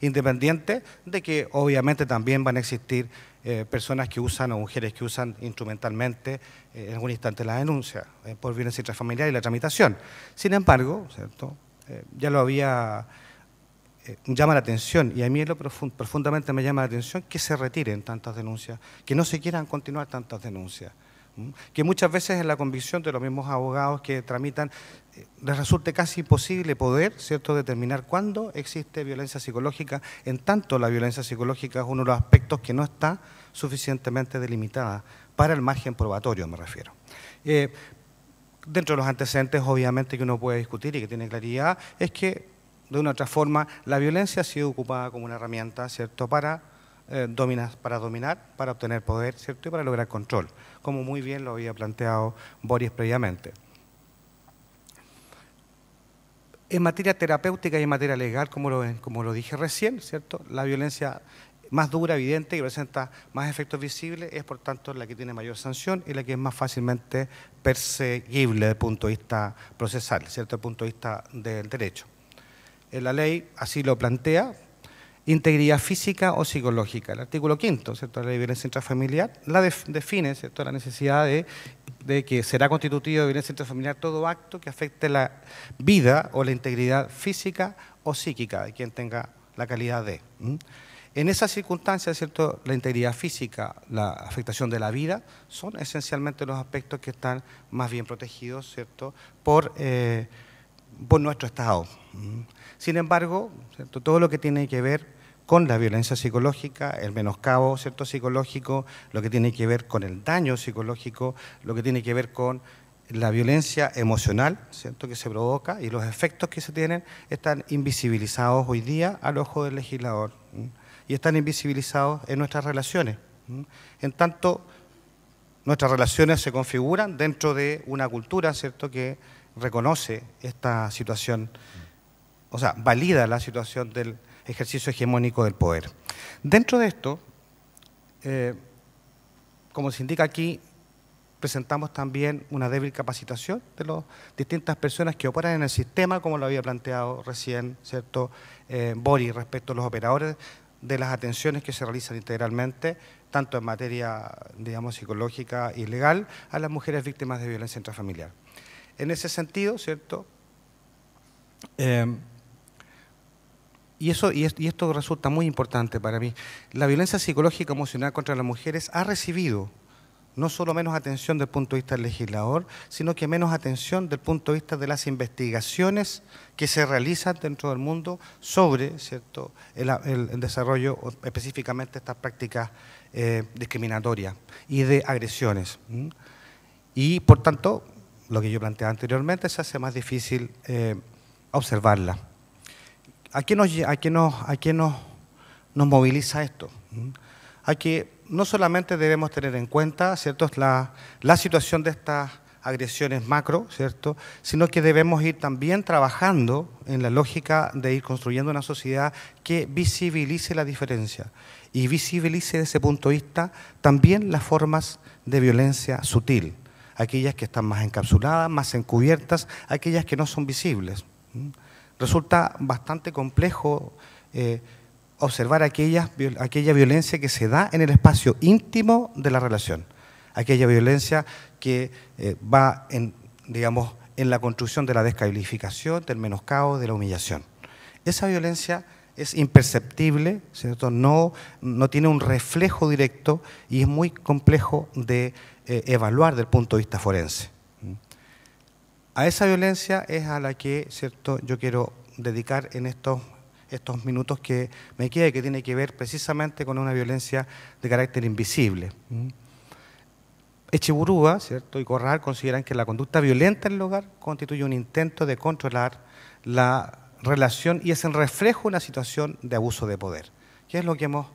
Independiente de que obviamente también van a existir eh, personas que usan o mujeres que usan instrumentalmente eh, en algún instante la denuncia eh, por violencia intrafamiliar y la tramitación. Sin embargo, ¿cierto?, ya lo había eh, llama la atención, y a mí lo profundamente me llama la atención, que se retiren tantas denuncias, que no se quieran continuar tantas denuncias. Que muchas veces en la convicción de los mismos abogados que tramitan, eh, les resulte casi imposible poder ¿cierto? determinar cuándo existe violencia psicológica, en tanto la violencia psicológica es uno de los aspectos que no está suficientemente delimitada, para el margen probatorio me refiero. Eh, dentro de los antecedentes, obviamente, que uno puede discutir y que tiene claridad, es que de una otra forma, la violencia ha sido ocupada como una herramienta, ¿cierto?, para, eh, dominar, para dominar, para obtener poder, ¿cierto?, y para lograr control, como muy bien lo había planteado Boris previamente. En materia terapéutica y en materia legal, como lo, dije recién, ¿cierto?, la violencia más dura, evidente, y presenta más efectos visibles, es por tanto la que tiene mayor sanción y la que es más fácilmente perseguible desde el punto de vista procesal, ¿cierto? desde el punto de vista del derecho la ley así lo plantea, integridad física o psicológica. El artículo 5 ¿cierto? la ley de violencia intrafamiliar la define ¿cierto? la necesidad de, que será constitutivo de violencia intrafamiliar todo acto que afecte la vida o la integridad física o psíquica de quien tenga la calidad de. En esas circunstancias, ¿cierto? la integridad física, la afectación de la vida, son esencialmente los aspectos que están más bien protegidos ¿cierto? por... Eh, por nuestro Estado. Mm. Sin embargo, todo lo que tiene que ver con la violencia psicológica, el menoscabo ¿cierto? psicológico, lo que tiene que ver con el daño psicológico, lo que tiene que ver con la violencia emocional ¿cierto? que se provoca y los efectos que se tienen están invisibilizados hoy día al ojo del legislador y están invisibilizados en nuestras relaciones. En tanto, nuestras relaciones se configuran dentro de una cultura ¿cierto? que reconoce esta situación, o sea, valida la situación del ejercicio hegemónico del poder. Dentro de esto, eh, como se indica aquí, presentamos también una débil capacitación de las distintas personas que operan en el sistema, como lo había planteado recién, ¿cierto? Eh, Bori, respecto a los operadores de las atenciones que se realizan integralmente, tanto en materia, digamos, psicológica y legal, a las mujeres víctimas de violencia intrafamiliar en ese sentido, ¿cierto? Em, y, eso, y, esto resulta muy importante para mí. La violencia psicológica emocional contra las mujeres ha recibido no solo menos atención del punto de vista del legislador, sino que menos atención del punto de vista de las investigaciones que se realizan dentro del mundo sobre ¿cierto? El, desarrollo específicamente de estas prácticas eh, discriminatorias y de agresiones. Y por tanto, lo que yo planteaba anteriormente, se hace más difícil eh, observarla. ¿A qué, nos, a nos, a nos, nos moviliza esto? ¿Mm? A que no solamente debemos tener en cuenta La, situación de estas agresiones macro, ¿cierto? sino que debemos ir también trabajando en la lógica de ir construyendo una sociedad que visibilice la diferencia y visibilice desde ese punto de vista también las formas de violencia sutil aquellas que están más encapsuladas, más encubiertas, aquellas que no son visibles. ¿Mm? Resulta bastante complejo eh, observar aquella violencia que se da en el espacio íntimo de la relación, aquella violencia que eh, va en, digamos, en la construcción de la descalificación, del menoscabo, de la humillación. Esa violencia es imperceptible, ¿cierto? No, no tiene un reflejo directo y es muy complejo de eh, evaluar desde el punto de vista forense. A esa violencia es a la que cierto, yo quiero dedicar en estos, estos minutos que me queda, que tiene que ver precisamente con una violencia de carácter invisible. Echeburúa ¿cierto? y Corral consideran que la conducta violenta en el hogar constituye un intento de controlar la relación y es el reflejo de una situación de abuso de poder, que es lo que hemos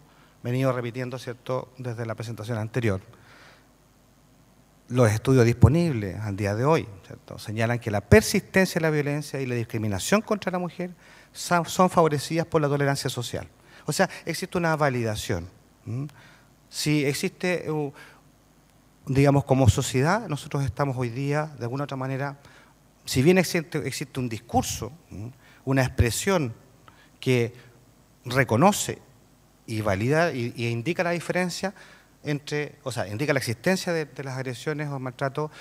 venido repitiendo ¿cierto? desde la presentación anterior los estudios disponibles al día de hoy señalan que la persistencia de la violencia y la discriminación contra la mujer son favorecidas por la tolerancia social. O sea, existe una validación. Si existe, eh, digamos, como sociedad, nosotros estamos hoy día, de alguna otra manera, si bien existe, existe un discurso, una expresión que reconoce y valida y indica la diferencia, entre, o sea, indica la existencia de, las agresiones o maltrato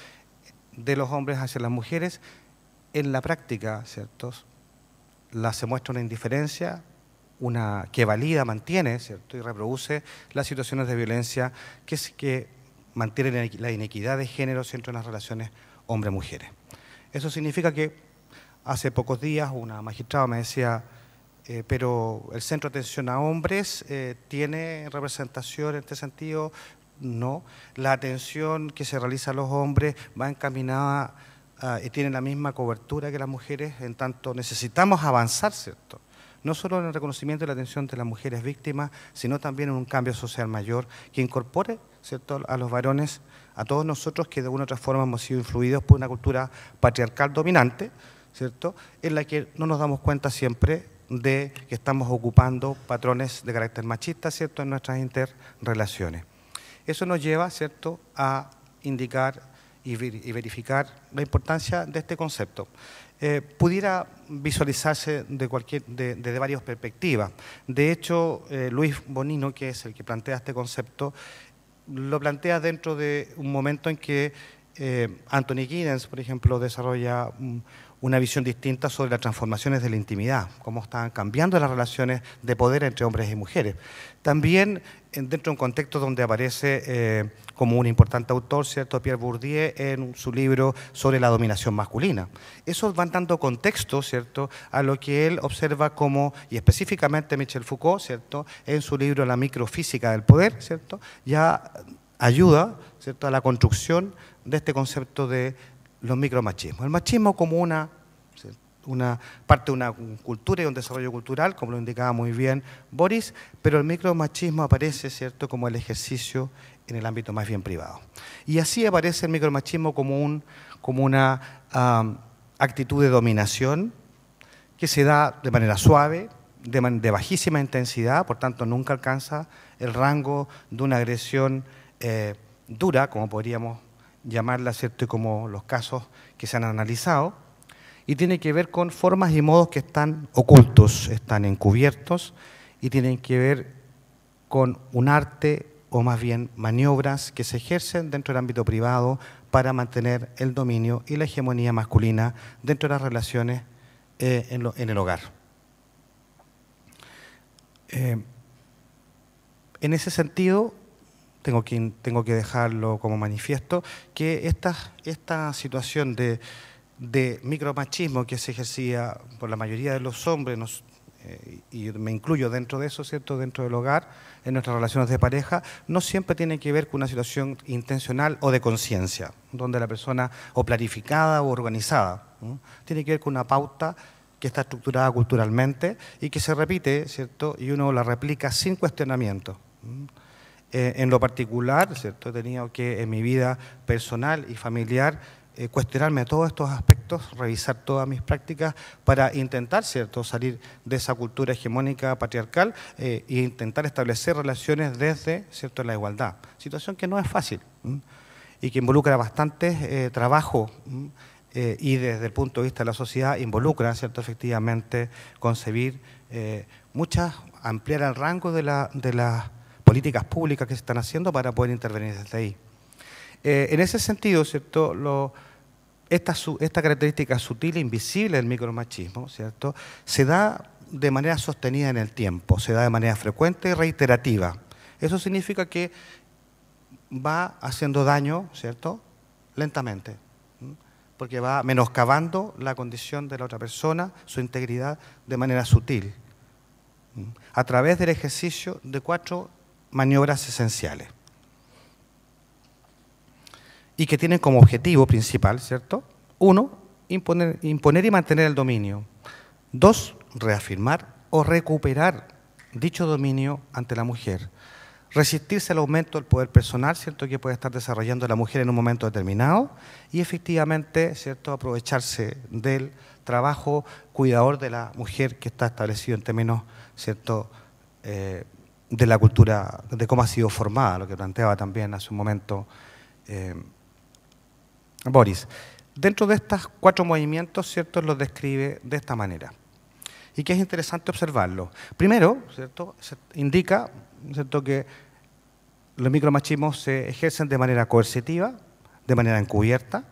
de los hombres hacia las mujeres. En la práctica, cierto, La, se muestra una indiferencia una, que valida, mantiene ¿cierto? y reproduce las situaciones de violencia que, es, que mantienen la inequidad de género entre las relaciones hombre-mujeres. Eso significa que hace pocos días una magistrada me decía, eh, pero el Centro de Atención a Hombres eh, tiene representación en este sentido, no. La atención que se realiza a los hombres va encaminada y tiene la misma cobertura que las mujeres, en tanto necesitamos avanzar, ¿cierto? No solo en el reconocimiento y la atención de las mujeres víctimas, sino también en un cambio social mayor que incorpore ¿cierto? a los varones, a todos nosotros que de alguna u otra forma hemos sido influidos por una cultura patriarcal dominante, ¿cierto? en la que no nos damos cuenta siempre de que estamos ocupando patrones de carácter machista, ¿cierto?, en nuestras interrelaciones. Eso nos lleva, ¿cierto?, a indicar y, verificar la importancia de este concepto. Eh, pudiera visualizarse de, cualquier, de, varias perspectivas. De hecho, eh, Luis Bonino, que es el que plantea este concepto, lo plantea dentro de un momento en que eh, Anthony Giddens, por ejemplo, desarrolla una visión distinta sobre las transformaciones de la intimidad, cómo están cambiando las relaciones de poder entre hombres y mujeres. También dentro de un contexto donde aparece eh, como un importante autor, ¿cierto? Pierre Bourdieu, en su libro sobre la dominación masculina. Eso van dando contexto, ¿cierto?, a lo que él observa como, y específicamente Michel Foucault, ¿cierto?, en su libro La microfísica del poder, ¿cierto?, ya ayuda, ¿cierto?, a la construcción de este concepto de los micromachismos. El machismo como una, una parte de una cultura y un desarrollo cultural, como lo indicaba muy bien Boris, pero el micromachismo aparece, ¿cierto?, como el ejercicio en el ámbito más bien privado. Y así aparece el micromachismo como, un, como una actitud de dominación que se da de manera suave, de, bajísima intensidad, por tanto nunca alcanza el rango de una agresión eh, dura, como podríamos llamarla, ¿cierto? como los casos que se han analizado, y tiene que ver con formas y modos que están ocultos, están encubiertos, y tienen que ver con un arte o más bien maniobras que se ejercen dentro del ámbito privado para mantener el dominio y la hegemonía masculina dentro de las relaciones eh, en, el hogar. Eh, en ese sentido, tengo que, tengo que dejarlo como manifiesto, que esta, esta situación de, micromachismo que se ejercía por la mayoría de los hombres, nos, eh, y me incluyo dentro de eso, ¿cierto? dentro del hogar, en nuestras relaciones de pareja, no siempre tiene que ver con una situación intencional o de conciencia, donde la persona o planificada o organizada, tiene que ver con una pauta que está estructurada culturalmente y que se repite, ¿cierto? Y uno la replica sin cuestionamiento. Eh, en lo particular, ¿cierto? He tenido que en mi vida personal y familiar eh, cuestionarme todos estos aspectos, revisar todas mis prácticas para intentar, ¿cierto?, salir de esa cultura hegemónica patriarcal eh, e intentar establecer relaciones desde, ¿cierto?, la igualdad. Situación que no es fácil y que involucra bastante trabajo. y desde el punto de vista de la sociedad involucra, ¿cierto? efectivamente, concebir muchas, ampliar el rango de, la, de, la, políticas públicas que se están haciendo para poder intervenir desde ahí. Eh, en ese sentido, ¿cierto? esta, característica sutil e invisible del micromachismo, ¿cierto? Se da de manera sostenida en el tiempo, se da de manera frecuente y reiterativa. Eso significa que va haciendo daño, ¿cierto? Lentamente, porque va menoscabando la condición de la otra persona, su integridad, de manera sutil, a través del ejercicio de cuatro maniobras esenciales y que tienen como objetivo principal, ¿cierto? Uno, imponer, imponer y mantener el dominio. Dos, reafirmar o recuperar dicho dominio ante la mujer. Resistirse al aumento del poder personal, ¿cierto? Que puede estar desarrollando la mujer en un momento determinado y efectivamente, ¿cierto? Aprovecharse del trabajo cuidador de la mujer que está establecido en términos, ¿cierto? Eh, de la cultura, de cómo ha sido formada, lo que planteaba también hace un momento eh, Boris. Dentro de estos cuatro movimientos, ¿cierto?, los describe de esta manera. Y que es interesante observarlo. Primero, ¿cierto?, indica, ¿cierto?, que los micromachismos se ejercen de manera coercitiva, de manera encubierta,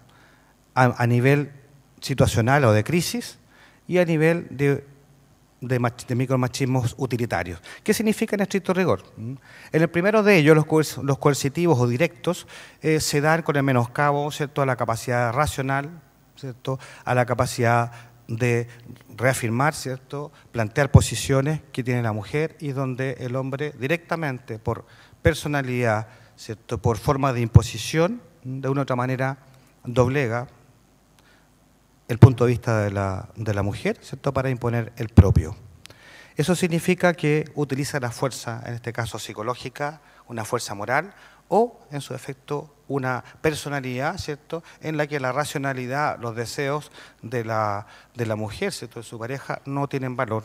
a, a nivel situacional o de crisis, y a nivel de de, de, micromachismos utilitarios. ¿Qué significa en estricto rigor? Mm. En el primero de ellos, los, los coercitivos o directos eh, se dan con el menoscabo ¿cierto? a la capacidad racional, ¿cierto? a la capacidad de reafirmar, ¿cierto? plantear posiciones que tiene la mujer y donde el hombre directamente por personalidad, ¿cierto? por forma de imposición, mm, de una u otra manera doblega el punto de vista de la, de la mujer, ¿cierto? para imponer el propio. Eso significa que utiliza la fuerza, en este caso psicológica, una fuerza moral o, en su efecto, una personalidad, ¿cierto?, en la que la racionalidad, los deseos de la, de la mujer, ¿cierto?, de su pareja, no tienen valor.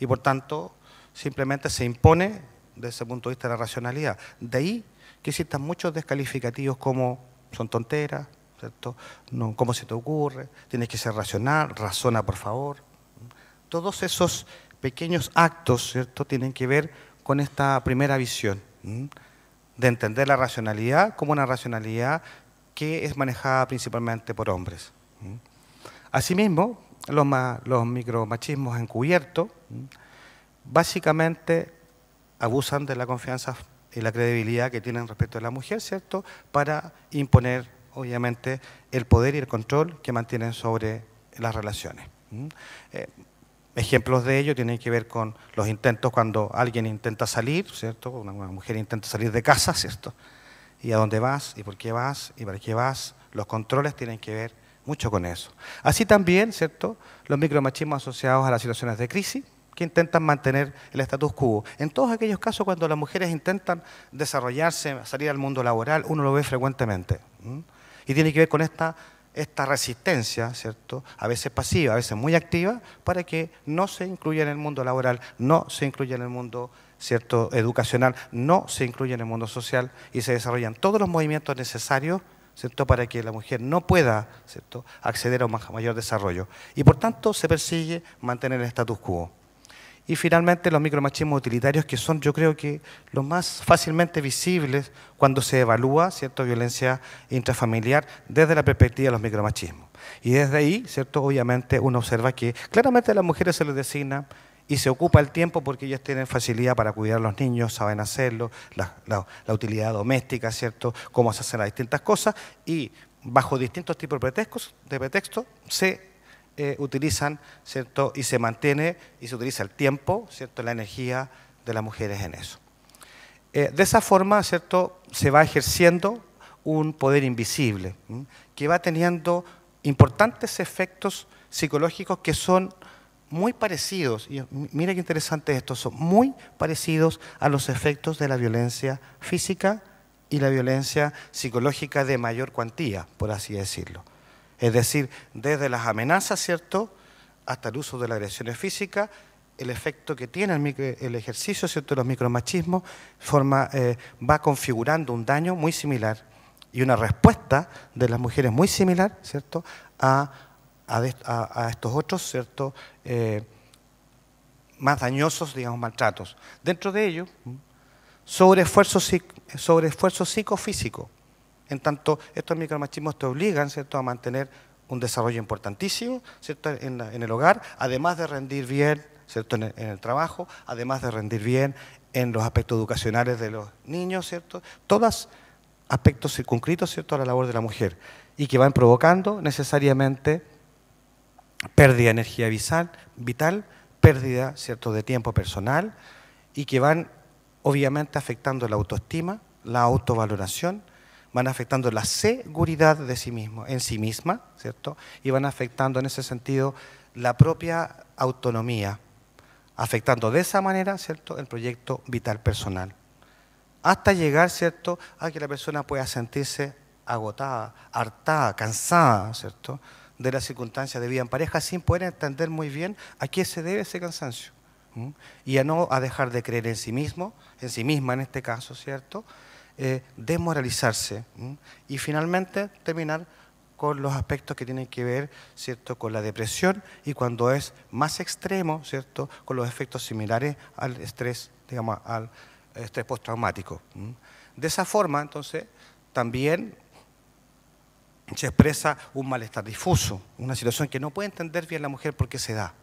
Y por tanto, simplemente se impone desde ese punto de vista la racionalidad. De ahí que existan muchos descalificativos como son tonteras, no, ¿Cómo se te ocurre? Tienes que ser racional, razona por favor. Todos esos pequeños actos, ¿cierto? Tienen que ver con esta primera visión de entender la racionalidad como una racionalidad que es manejada principalmente por hombres. Asimismo, los, los micromachismos encubiertos básicamente abusan de la confianza y la credibilidad que tienen respecto a la mujer, ¿cierto?, para imponer obviamente, el poder y el control que mantienen sobre las relaciones. Eh, ejemplos de ello tienen que ver con los intentos cuando alguien intenta salir, ¿cierto? Una, mujer intenta salir de casa, ¿cierto? ¿Y a dónde vas? ¿Y por qué vas? ¿Y para qué vas? Los controles tienen que ver mucho con eso. Así también, ¿cierto? Los micromachismos asociados a las situaciones de crisis que intentan mantener el status quo. En todos aquellos casos cuando las mujeres intentan desarrollarse, salir al mundo laboral, uno lo ve frecuentemente. Y tiene que ver con esta, esta resistencia, ¿cierto? A veces pasiva, a veces muy activa, para que no se incluya en el mundo laboral, no se incluya en el mundo ¿cierto? educacional, no se incluya en el mundo social y se desarrollan todos los movimientos necesarios ¿cierto? para que la mujer no pueda ¿cierto? acceder a un mayor desarrollo. Y por tanto se persigue mantener el status quo. Y finalmente los micromachismos utilitarios, que son yo creo que los más fácilmente visibles cuando se evalúa ¿cierto?, violencia intrafamiliar desde la perspectiva de los micromachismos. Y desde ahí, ¿cierto? obviamente uno observa que claramente a las mujeres se les designa y se ocupa el tiempo porque ellas tienen facilidad para cuidar a los niños, saben hacerlo, la, utilidad doméstica, ¿cierto? cómo se hacen las distintas cosas y bajo distintos tipos de pretextos se eh, utilizan ¿cierto? y se mantiene y se utiliza el tiempo, ¿cierto? la energía de las mujeres en eso. Eh, de esa forma ¿cierto? se va ejerciendo un poder invisible que va teniendo importantes efectos psicológicos que son muy parecidos, y mira qué interesante esto, son muy parecidos a los efectos de la violencia física y la violencia psicológica de mayor cuantía, por así decirlo. Es decir, desde las amenazas, ¿cierto?, hasta el uso de las agresiones físicas, el efecto que tiene el, ejercicio, ¿cierto?, de los micromachismos, forma, eh, va configurando un daño muy similar y una respuesta de las mujeres muy similar, ¿cierto?, a, a, estos otros, ¿cierto?, eh, más dañosos, digamos, maltratos. Dentro de ello, sobre sobre esfuerzo psicofísico, en tanto, estos micromachismos te obligan ¿cierto? a mantener un desarrollo importantísimo ¿cierto? En, el hogar, además de rendir bien ¿cierto? En el, trabajo, además de rendir bien en los aspectos educacionales de los niños, ¿cierto? todos aspectos circunscritos ¿cierto? a la labor de la mujer y que van provocando necesariamente pérdida de energía vital, vital pérdida ¿cierto? de tiempo personal y que van obviamente afectando la autoestima, la autovaloración van afectando la seguridad de sí mismo, en sí misma, ¿cierto? Y van afectando en ese sentido la propia autonomía, afectando de esa manera, ¿cierto?, el proyecto vital personal. Hasta llegar, ¿cierto?, a que la persona pueda sentirse agotada, hartada, cansada, ¿cierto?, de las circunstancias de vida en pareja sin poder entender muy bien a qué se debe ese cansancio. Y a no a dejar de creer en sí mismo, en sí misma en este caso, ¿cierto?, eh, desmoralizarse y finalmente terminar con los aspectos que tienen que ver ¿cierto? con la depresión y cuando es más extremo, ¿cierto? con los efectos similares al estrés, digamos, al estrés postraumático. De esa forma, entonces, también se expresa un malestar difuso, una situación que no puede entender bien la mujer porque se da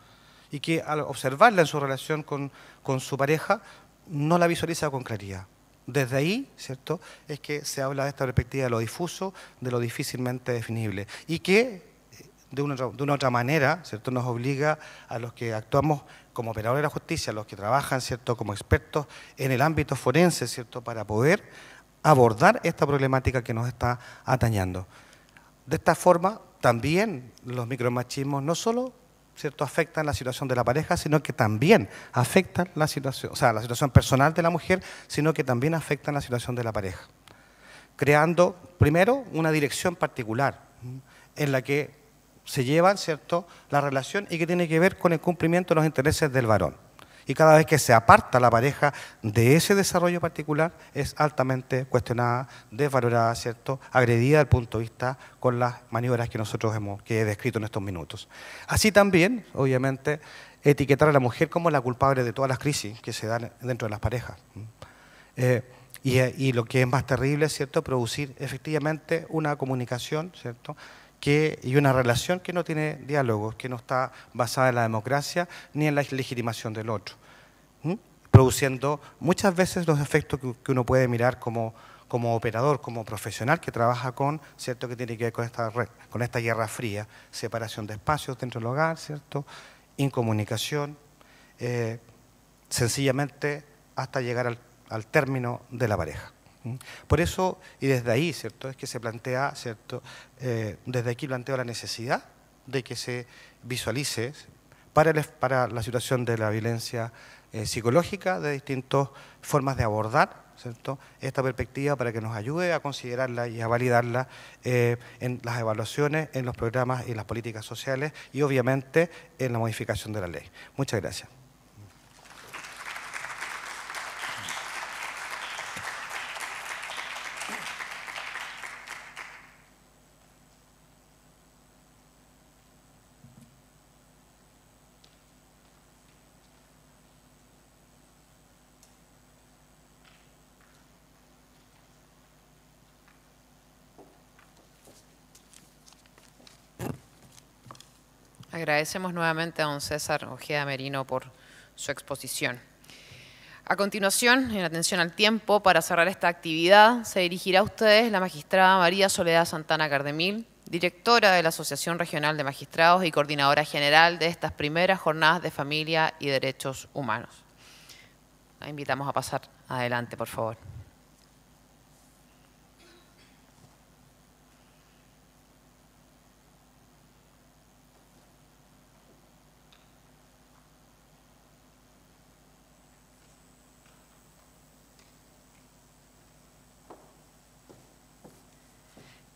y que al observarla en su relación con, con su pareja no la visualiza con claridad. Desde ahí, ¿cierto?, es que se habla de esta perspectiva de lo difuso, de lo difícilmente definible, y que eh, de una, de una otra manera, ¿cierto?, nos obliga a los que actuamos como operadores de la justicia, a los que trabajan, ¿cierto?, como expertos en el ámbito forense, ¿cierto?, para poder abordar esta problemática que nos está atañando. De esta forma, también los micromachismos no solo ¿cierto? afectan la situación de la pareja, sino que también afectan la situación, o sea, la situación personal de la mujer, sino que también afectan la situación de la pareja. Creando, primero, una dirección particular en la que se lleva ¿cierto?, la relación y que tiene que ver con el cumplimiento de los intereses del varón y cada vez que se aparta la pareja de ese desarrollo particular es altamente cuestionada, desvalorada, ¿cierto? Agredida desde el punto de vista con las maniobras que nosotros hemos, que he descrito en estos minutos. Así también, obviamente, etiquetar a la mujer como la culpable de todas las crisis que se dan dentro de las parejas. Mm. Eh, y, y, lo que es más terrible, ¿cierto?, producir efectivamente una comunicación, ¿cierto?, que, y una relación que no tiene diálogos, que no está basada en la democracia ni en la legitimación del otro, produciendo muchas veces los efectos que, uno puede mirar como, operador, como profesional que trabaja con, ¿cierto?, que tiene que ver con esta, con esta guerra fría, separación de espacios dentro del hogar, ¿cierto?, incomunicación, eh, sencillamente hasta llegar al término de la pareja. Por eso, y desde ahí, ¿cierto? Es que se plantea, ¿cierto? Eh, desde aquí planteo la necesidad de que se visualice para, la situación de la violencia eh, psicológica, de distintas formas de abordar, ¿cierto? Esta perspectiva para que nos ayude a considerarla y a validarla eh, en las evaluaciones, en los programas y las políticas sociales y obviamente en la modificación de la ley. Muchas gracias. agradecemos nuevamente a don César Ojeda Merino por su exposición. A continuación, en atención al tiempo, para cerrar esta actividad, se dirigirá a ustedes la magistrada María Soledad Santana Cardemil, directora de la Asociación Regional de Magistrados y coordinadora general de estas primeras jornadas de familia y derechos humanos. La invitamos a pasar adelante, por favor.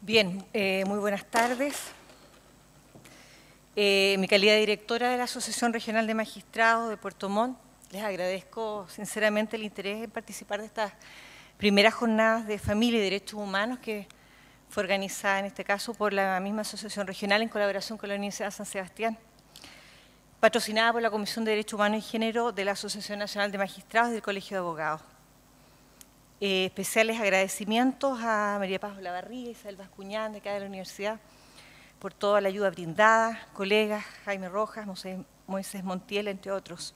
Bien, eh, muy buenas tardes. Eh, mi calidad de directora de la Asociación Regional de Magistrados de Puerto Montt, les agradezco sinceramente el interés en participar de estas primeras jornadas de familia y derechos humanos que fue organizada en este caso por la misma Asociación Regional en colaboración con la Universidad de San Sebastián, patrocinada por la Comisión de Derechos Humanos y Género de la Asociación Nacional de Magistrados del Colegio de Abogados. Eh, especiales agradecimientos a María Paz Olavarría, Isabel Vascuñán, de de la universidad, por toda la ayuda brindada, colegas Jaime Rojas, Moisés Montiel, entre otros.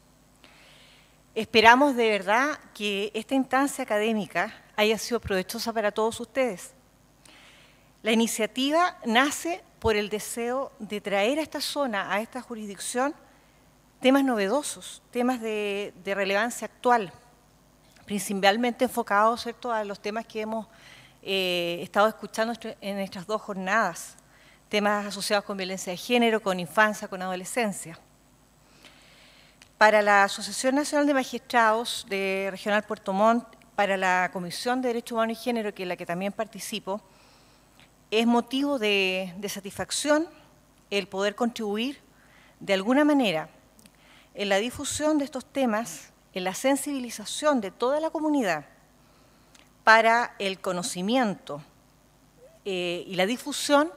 Esperamos de verdad que esta instancia académica haya sido provechosa para todos ustedes. La iniciativa nace por el deseo de traer a esta zona, a esta jurisdicción, temas novedosos, temas de relevancia actual, principalmente enfocados a los temas que hemos eh, estado escuchando en nuestras dos jornadas, temas asociados con violencia de género, con infancia, con adolescencia. Para la Asociación Nacional de Magistrados de Regional Puerto Montt, para la Comisión de Derechos Humanos y Género, que es la que también participo, es motivo de satisfacción el poder contribuir de alguna manera en la difusión de estos temas en la sensibilización de toda la comunidad para el conocimiento eh, y la difusión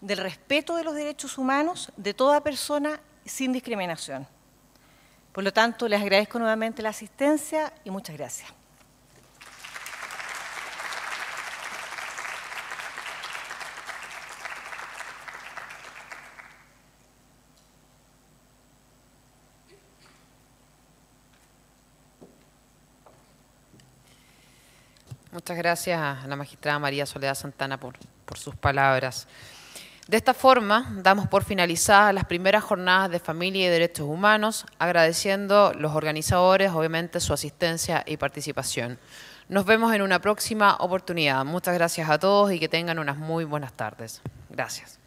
del respeto de los derechos humanos de toda persona sin discriminación. Por lo tanto, les agradezco nuevamente la asistencia y muchas gracias. Muchas gracias a la magistrada María Soledad Santana por, por sus palabras. De esta forma, damos por finalizadas las primeras jornadas de familia y derechos humanos, agradeciendo los organizadores, obviamente, su asistencia y participación. Nos vemos en una próxima oportunidad. Muchas gracias a todos y que tengan unas muy buenas tardes. Gracias.